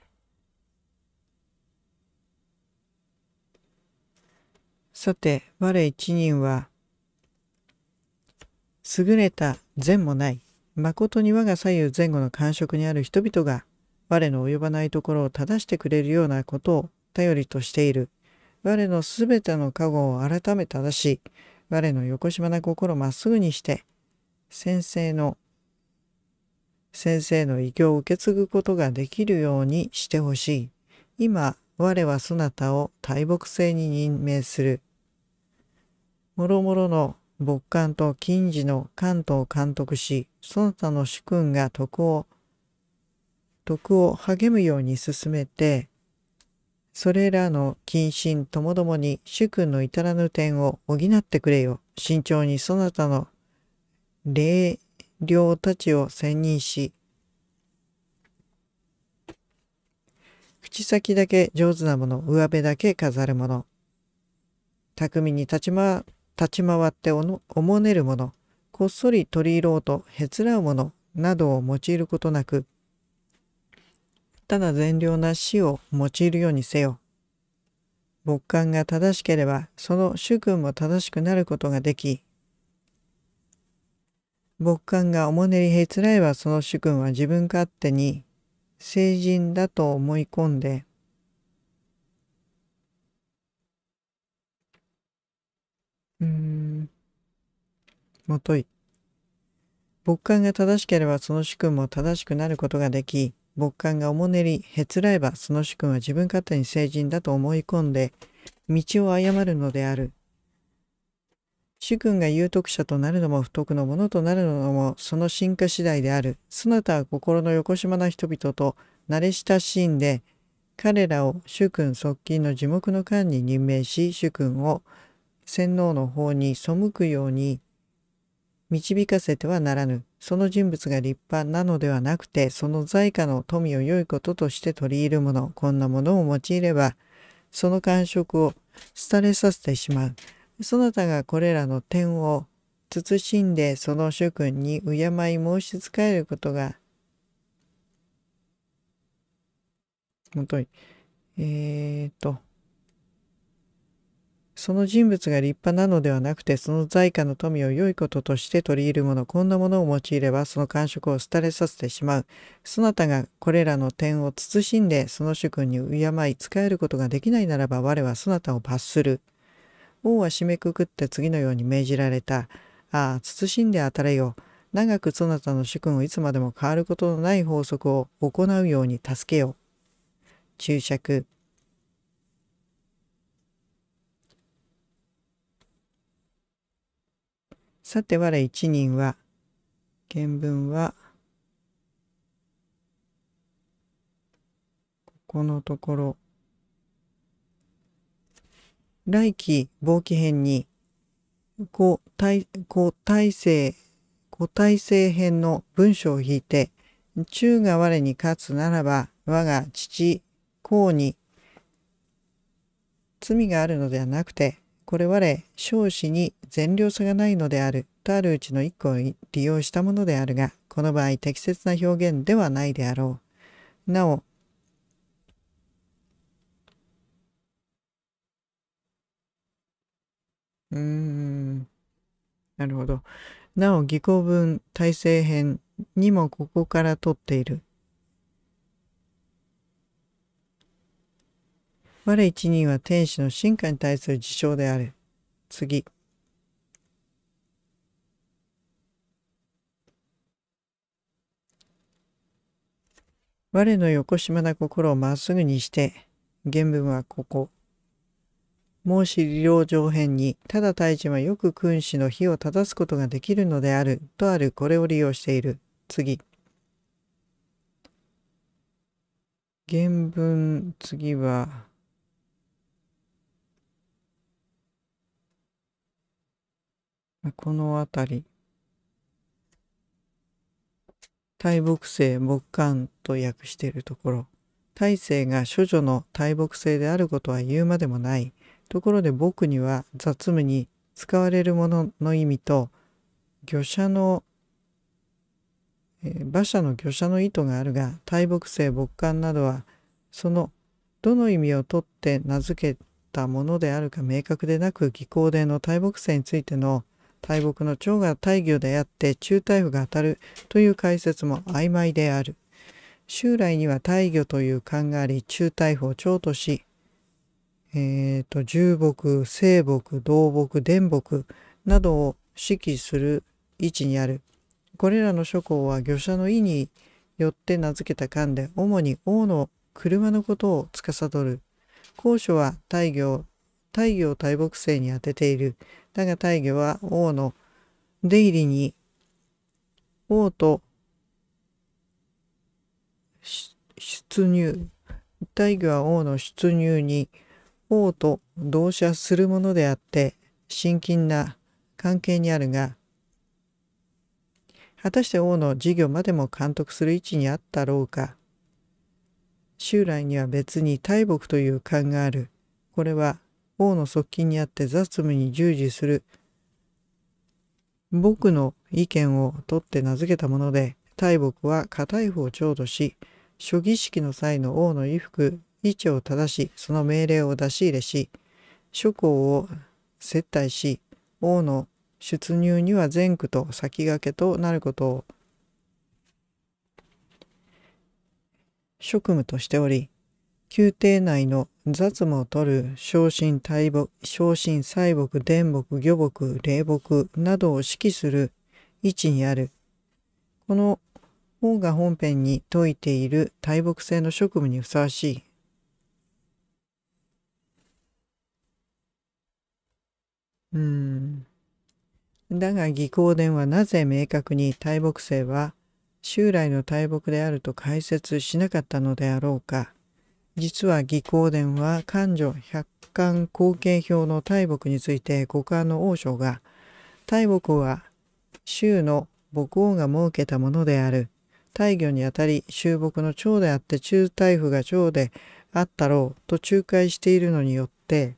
さて我一人は優れた善もないとに我が左右前後の感触にある人々が我の及ばないところを正してくれるようなことを頼りとしている我のすべての加護を改め正し我の横島な心まっすぐにして先生の先生の偉業を受け継ぐことができるようにしてほしい今我はそなたを大木星に任命するもろもろの牧官と近時の関東を監督し、その他の主君が徳を、徳を励むように進めて、それらの謹慎ともどもに主君の至らぬ点を補ってくれよ。慎重にそなたの霊領たちを選任し、口先だけ上手なもの、上辺だけ飾るもの。巧みに立ち回立ち回っておもねるもの、こっそり取り入ろうとへつらうものなどを用いることなく、ただ善良な死を用いるようにせよ。木簡が正しければ、その主君も正しくなることができ、木簡がおもねりへつらえばその主君は自分勝手に成人だと思い込んで、もとい。牧感が正しければその主君も正しくなることができ、木感がおもねり、へつらえばその主君は自分勝手に成人だと思い込んで、道を誤るのである。主君が有徳者となるのも不徳のものとなるのもその進化次第である。そなたは心のよこしまな人々と慣れ親しんで、彼らを主君側近の樹木の官に任命し、主君を洗脳の方に背くように導かせてはならぬ。その人物が立派なのではなくて、その在家の富を良いこととして取り入るもの、こんなものを用いれば、その感触を廃れさせてしまう。そなたがこれらの点を慎んでその諸君に敬い申し仕えることが、本とにえー、っと、その人物が立派なのではなくて、その在家の富を良いこととして取り入るもの、こんなものを用いれば、その感触を廃れさせてしまう。そなたがこれらの点を慎んで、その主君に敬い、仕えることができないならば、我はそなたを罰する。王は締めくくって次のように命じられた。ああ、慎んで当たれよ。長くそなたの主君をいつまでも変わることのない法則を行うように助けよ。注釈。さて我一人は、原文は、ここのところ、来期防期編に、古体古体制、古体制編の文章を引いて、中が我に勝つならば、我が父、公に、罪があるのではなくて、これ我、少子に善良さがないのであるとあるうちの一個を利用したものであるが、この場合適切な表現ではないであろう。なお、うーん、なるほど。なお、技巧文体制編にもここから取っている。我一人は天使の進化に対する事象である。次。我の横島な心をまっすぐにして、原文はここ。孟子理論上辺に、ただ大臣はよく君子の非を正すことができるのである、とあるこれを利用している。次。原文、次は、この辺り。大木星木管と訳しているところ大勢が処女の大木星であることは言うまでもない。ところで僕には雑務に使われるものの意味と、魚車の、えー、馬車の魚車の意図があるが、大木星木管などは、そのどの意味をとって名付けたものであるか明確でなく、技巧での大木星についての大木の蝶が大魚であって中大夫が当たるという解説も曖昧である。襲来には大魚という勘があり中大夫を蝶とし、えーと、重木、静木、動木、電木などを指揮する位置にある。これらの諸侯は魚者の意によって名付けた勘で主に王の車のことを司る。高所は大行、大行大木星に当てている。だが大魚は王の出入りに王と出入大魚は王の出入に王と同社するものであって親近な関係にあるが果たして王の事業までも監督する位置にあったろうか襲来には別に大木という勘があるこれは王の側近にあって雑務に従事する僕の意見を取って名付けたもので、大木は家い方を調度し、諸儀式の際の王の衣服、位置を正し、その命令を出し入れし、諸侯を接待し、王の出入には前駆と先駆けとなることを職務としており、宮廷内の雑務を取る昇進大木、昇進西木、伝木、漁木、霊木などを指揮する位置にある。この方が本編に説いている大木製の職務にふさわしい。うん。だが技巧伝はなぜ明確に大木星は従来の大木であると解説しなかったのであろうか。実は義光殿は官女百巻後継表の大木について五冠の王将が大木は州の牧王が設けたものである大魚にあたり州牧の長であって中大夫が長であったろうと仲介しているのによって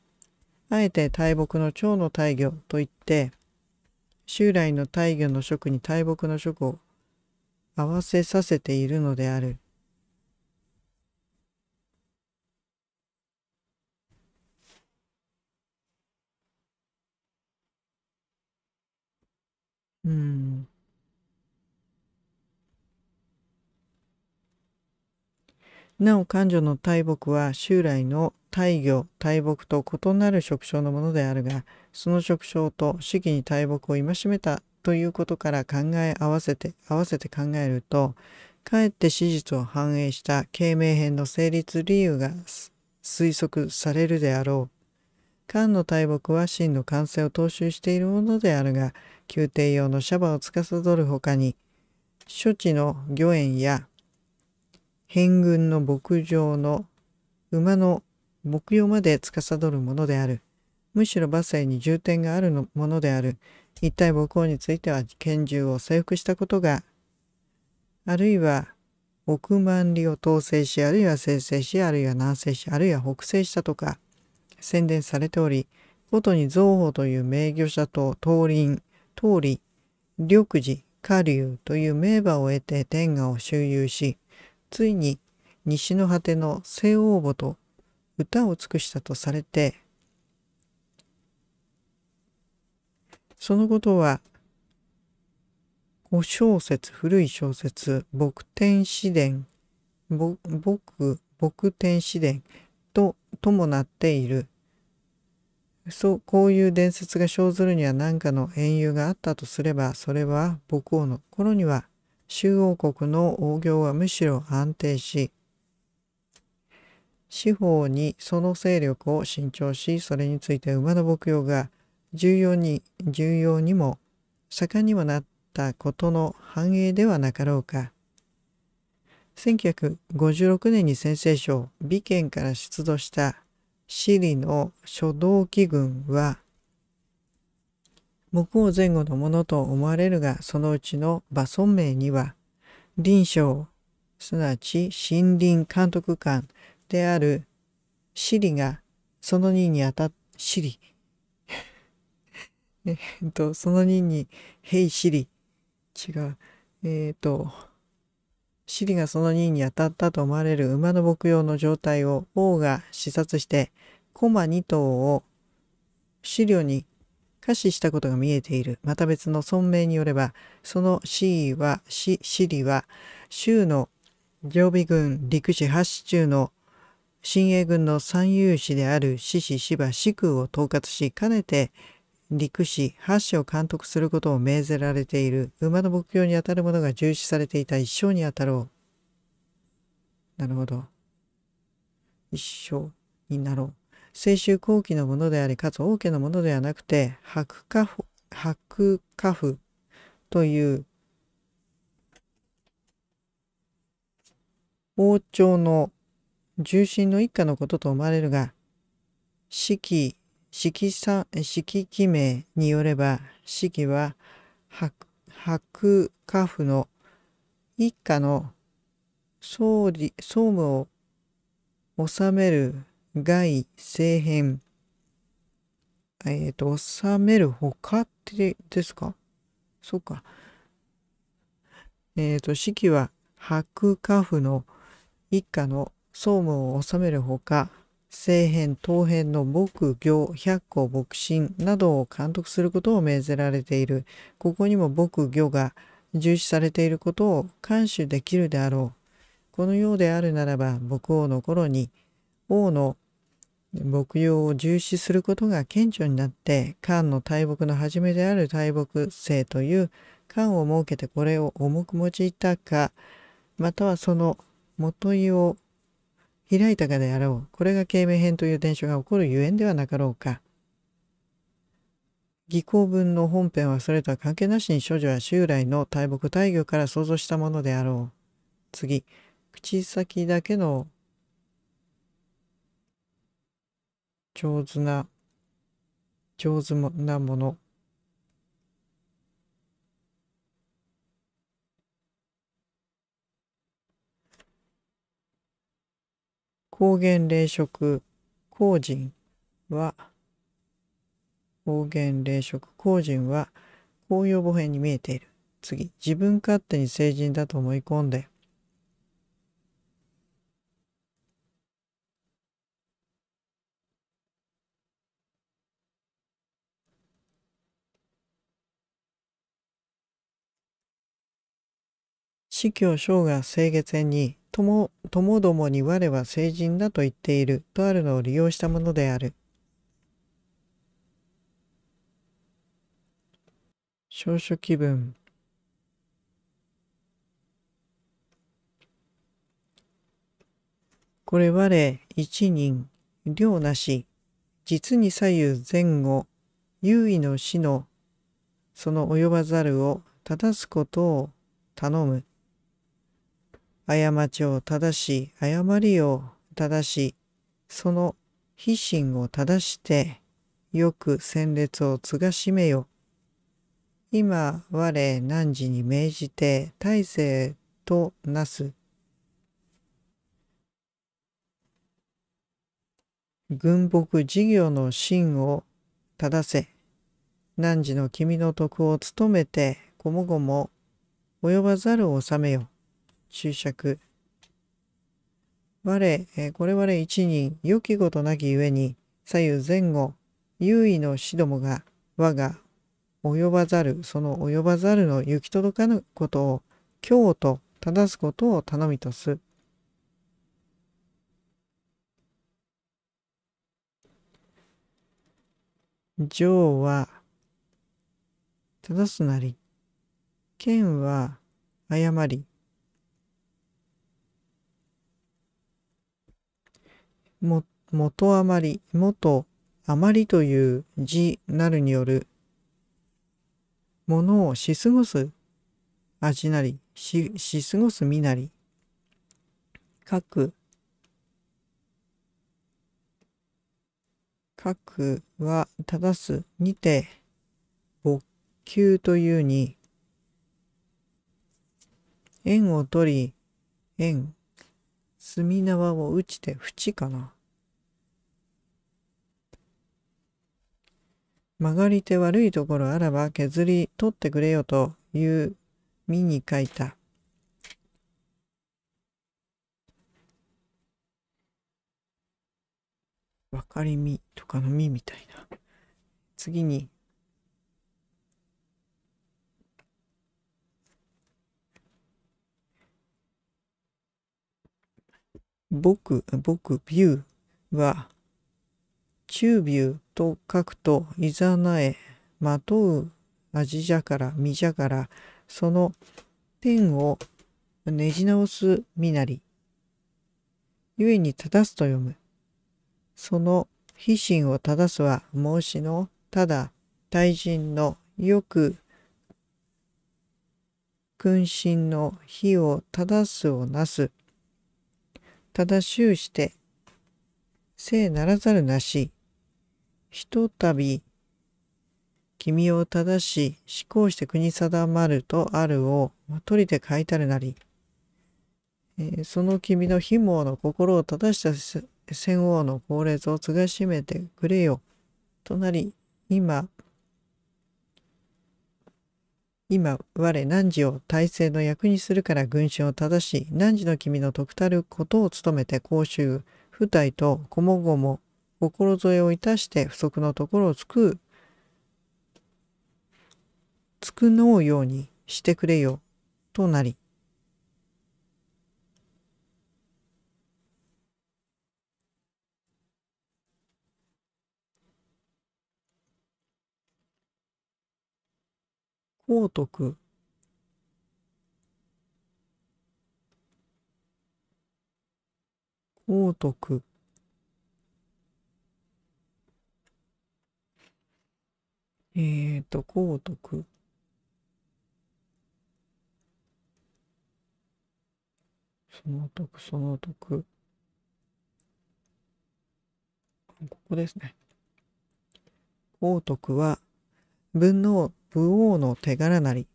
あえて大木の長の大魚と言って襲来の大魚の職に大木の職を合わせさせているのである。なお彼女の大木は襲来の大魚大木と異なる触傷のものであるがその触傷と四季に大木を戒めたということから考え合わせて合わせて考えるとかえって史実を反映した慶明編の成立理由が推測されるであろう。漢の大木は真の完成を踏襲しているものであるが宮廷用のシャバを司るほかに処置の御苑や変軍の牧場の馬の牧羊まで司るものであるむしろ馬政に重点があるものである一体母校については拳銃を征服したことがあるいは億万里を統制しあるいは生成しあるいは南西しあるいは北西したとか宣伝されておりごとに造法という名漁者と東林通り、緑寺、下流という名馬を得て天下を周遊し、ついに西の果ての西王母と歌を尽くしたとされて、そのことは、古小説古い小説、牧天詩伝、牧、牧天詩伝と伴っている。そうこういう伝説が生ずるには何かの英雄があったとすればそれは母校の頃には周王国の王行はむしろ安定し司法にその勢力を伸長しそれについて馬の牧羊が重要に重要にも盛んにもなったことの繁栄ではなかろうか。1956年に先生賞美研から出土したシリの初動機群は、向こう前後のものと思われるが、そのうちの馬村名には、臨床、すなわち森林監督官であるシリが、その任にあたっ、シリ、えっと、その任に、ヘイシリ、違う、えっ、と、シリがその任にあたったと思われる馬の牧羊の状態を王が視察して、コマ2頭を資料に可視したことが見えている。また別の村名によれば、その死位は、死、死理は、州の常備軍陸士八市中の新鋭軍の三遊士である獅子芝四空を統括し、かねて陸士八市を監督することを命ぜられている馬の目標にあたるものが重視されていた一生にあたろう。なるほど。一生になろう。清州後期のものであり、かつ王家のものではなくて、白家府、白家府という王朝の重臣の一家のことと思われるが、四季、四季さ四季記名によれば、四季は白、白家父の一家の総理、総務を治める外、政変。えっ、ー、と、収める他ってですかそうか。えっ、ー、と、式は、白家父の一家の総務を治めるほか、政変、当変の牧業、百個牧神などを監督することを命ぜられている。ここにも牧業が重視されていることを監守できるであろう。このようであるならば、牧王の頃に、王の牧羊を重視することが顕著になって漢の大木の始めである大木性という漢を設けてこれを重く用いたかまたはその元湯を開いたかであろうこれが経明編という伝承が起こるゆえんではなかろうか技巧文の本編はそれとは関係なしに処女は従来の大木大魚から想像したものであろう次口先だけの上手な、上手なもの。高言霊食工人は、高言霊食工人は、公用母編に見えている。次、自分勝手に成人だと思い込んで、死去生が清月園に、とも、ともどもに我は成人だと言っているとあるのを利用したものである。少書気分。これ我、一人、量なし、実に左右前後、優位の死の、その及ばざるを正すことを頼む。過ちを正し、誤りを正し、その非心を正して、よく戦列を継がしめよ。今我何時に命じて大勢となす。軍牧事業の真を正せ。何時の君の徳を務めて、ごもごも及ばざるを収めよ。注釈。我、えこれ我一人、良きごとなきゆえに、左右前後、優位の子どもが、我が、及ばざる、その及ばざるの行き届かぬことを、今日と正すことを頼みとす。上は、正すなり、剣は誤り、も、元あまり、元あまりという字なるによる、ものをしすごす味なり、し、しすごす身なり、書く、書くは正すにて、勃うというに、円を取り、円、隅縄を打ちて縁かな。曲がり手悪いところあらば削り取ってくれよという身に書いた。分かりみとかのみみたいな。次に僕、僕、ビューは、中ビューと書くと、いざなえ、まとう、味じゃから、身じゃから、その天をねじ直す身なり。故に正すと読む。その非心を正すは、孟子のただ、大人のよく、君臣の非を正すをなす。ただしゅうして、聖ならざるなし、ひとたび、君を正し、思考して国定まるとあるを、取りて書いたるなり、えー、その君の非毛の心を正した先王の高烈を継がしめてくれよ、となり、今、今我汝を体制の役にするから軍心を正し汝の君の徳たることを務めて公衆不体と子も子も心添えをいたして不足のところをつくつくのうようにしてくれよとなり宝徳宝徳えっ、ー、と、高徳。その徳、その徳。ここですね。高徳は、文王、武王の手柄なり。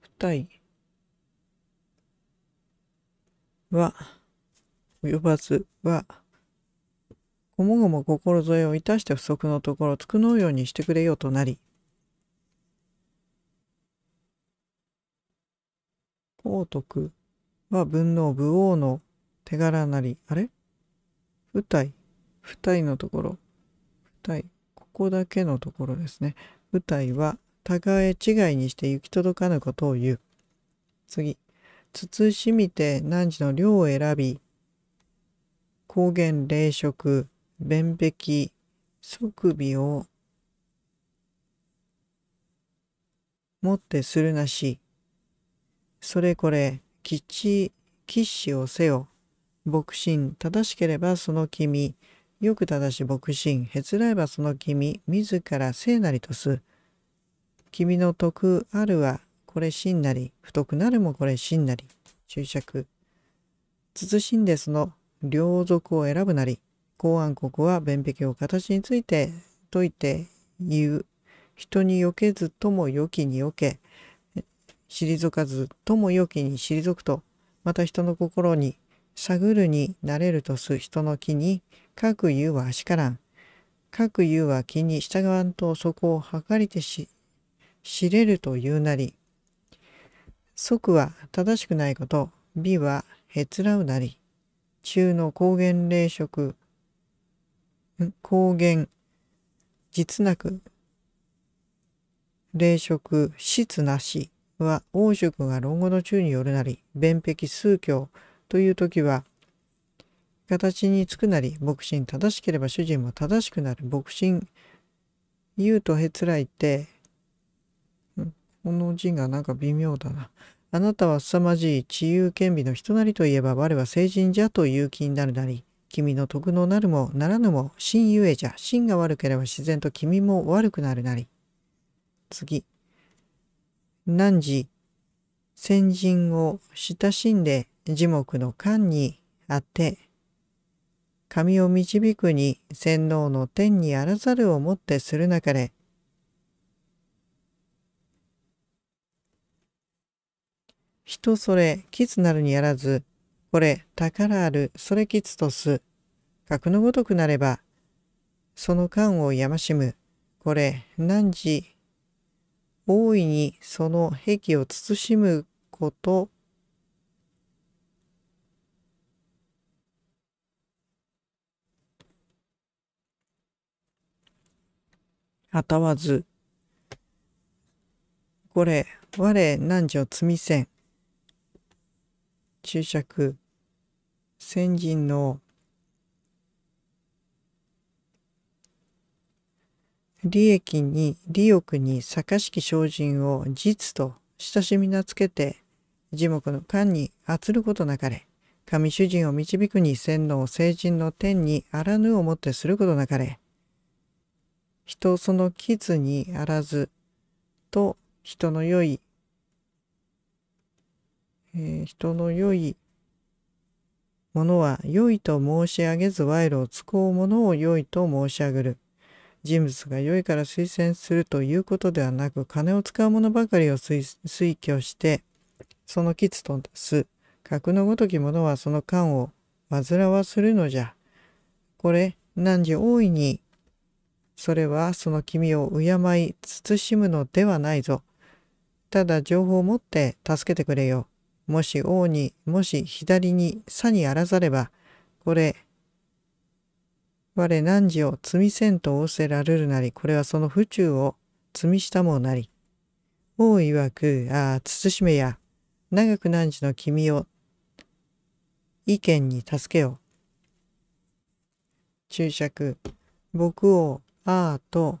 二人は、及ばずは、ごもごも心添えをいたして不足のところ、つくのうようにしてくれよとなり、皇徳、は文能武王の手柄なり、あれ舞台舞台のところ、舞台ここだけのところですね。舞台は互い違いにして行き届かぬことを言う。次、慎みて汝の量を選び、高原霊食、便壁、即備を持ってするなし、それこれ、吉、吉死をせよ。牧神、正しければその君。よく正し牧神、へつらえばその君。自ら聖なりとす。君の徳あるは、これ真なり。不徳なるもこれ真なり。注釈。慎んでその両族を選ぶなり。公安国は便秘を形について説いて言う。人によけずとも良きによけ。退かず、友よきに退くと、また人の心に、探るになれるとす人の気に、各言うは足からん。各言うは気に従わんとそこを計りてし、知れるというなり。即は正しくないこと、美はへつらうなり。中の高原霊色、高原、実なく、霊色、質なし。は王職が論語の中によるなり、便癖数教という時は、形につくなり、牧に正しければ主人も正しくなる。牧心、言うとへつらいって、この字がなんか微妙だな。あなたは凄まじい治癒権美の人なりといえば我は成人じゃという気になるなり、君の徳のなるもならぬも真ゆえじゃ、真が悪ければ自然と君も悪くなるなり。次。汝先人を親しんで樹木の間にあて、神を導くに洗脳の天にあらざるをもってするなかれ、人それ、きつなるにあらず、これ、宝ある、それきつとす。格のごとくなれば、その間をやましむ。これ、何時、大いにその壁を慎むこと、あたわず、これ、我、何積みせん。注釈、先人の利益に利欲にしき精進を実と親しみなつけて樹木の間にあつることなかれ神主人を導くに洗脳成人の天にあらぬをもってすることなかれ人その傷にあらずと人の良い、えー、人の良いものは良いと申し上げず賄賂を使うものを良いと申し上げる。人物が良いから推薦するということではなく金を使う者ばかりを推挙してそのツとす格のごとき者はその官を煩わするのじゃこれ何時大いにそれはその君を敬い慎むのではないぞただ情報を持って助けてくれよもし王にもし左に差にあらざればこれ我汝を罪せんと仰せられるなり、これはその府中を罪したもなり。王曰く、ああ、慎めや、長く汝の君を、意見に助けよ。注釈、僕を、ああと、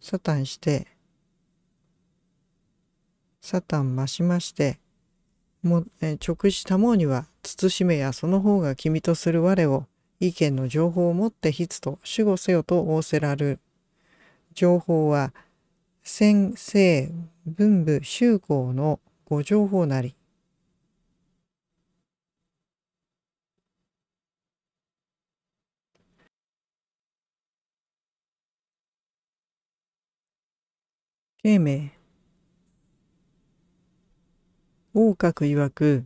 サタンして、サタン増しまして、もえ直したもうには、慎めやその方が君とする我を意見の情報をもって筆と守護せよと仰せらる。情報は、先生、文部、修行のご情報なり。慶明。王閣曰く、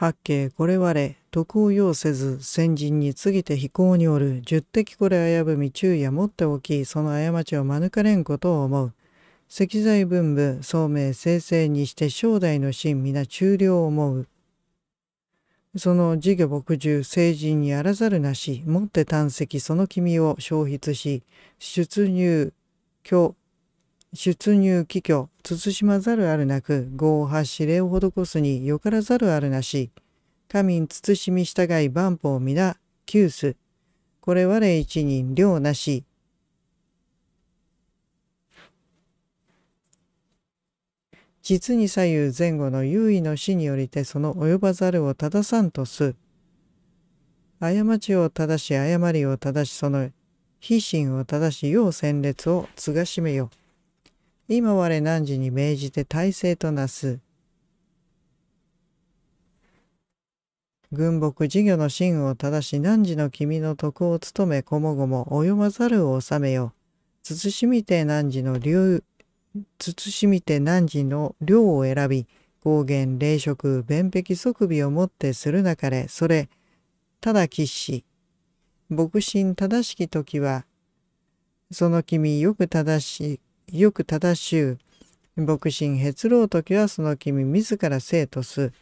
八景これ我、徳を要せず、先人に過ぎて非行におる、十滴これ危ぶみ昼夜持っておき、その過ちを免れんことを思う。石材分部、聡明生成にして正代の真皆中量を思う。その自業、牧獣、成人にあらざるなし、持って胆石その君を消筆し、出入、虚、出入帰居、慎まざるあるなく、合派指令を施すによからざるあるなし、民慎み従い万法皆、窮す。これ我一人量なし。実に左右前後の優位の死によりてその及ばざるを正さんとす。過ちを正し誤りを正しその非心を正し要戦列を継がしめよ。今我何時に命じて体制となす。軍木事業の真を正し何時の君の徳を務めこもごも及ばざるを治めよ。慎みて何時の竜、慎みて何時の量を選び、高原、霊食、便壁即備をもってするなかれ、それ、ただ喫し。牧心正しき時は、その君よく正し、よく正しゅう。牧心へつろう時はその君自ら生とす。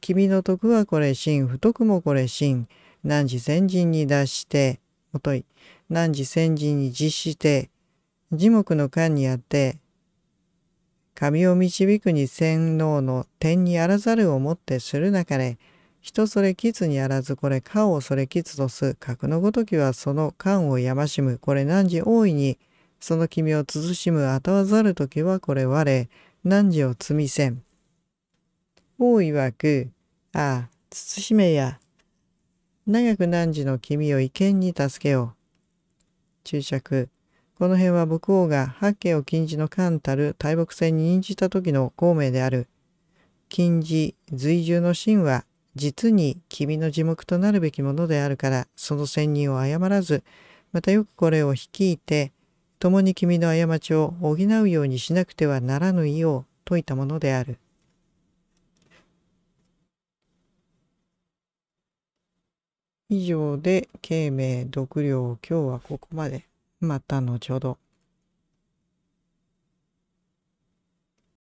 君の徳はこれ真、不徳もこれ真。汝先人に脱して、おとい。汝先人に実して、樹木の間にあって、神を導くに洗脳の点にあらざるをもってするなかれ、人それきつにあらずこれ顔をそれきつとす、格のごときはその間をやましむ、これ何時大いにその君を慎むあたわざる時はこれ我、汝を積みせん。王わく、ああ、慎めや。長く汝の君を意見に助けよう。注釈。この辺は牧王が八景を禁じの冠たる大木船に任じた時の孔明である。禁じ、随従の真は、実に君の地目となるべきものであるから、その仙人を誤らず、またよくこれを率いて、共に君の過ちを補うようにしなくてはならぬよう説いたものである。以上で、慶明、独領、今日はここまで。また後ほど。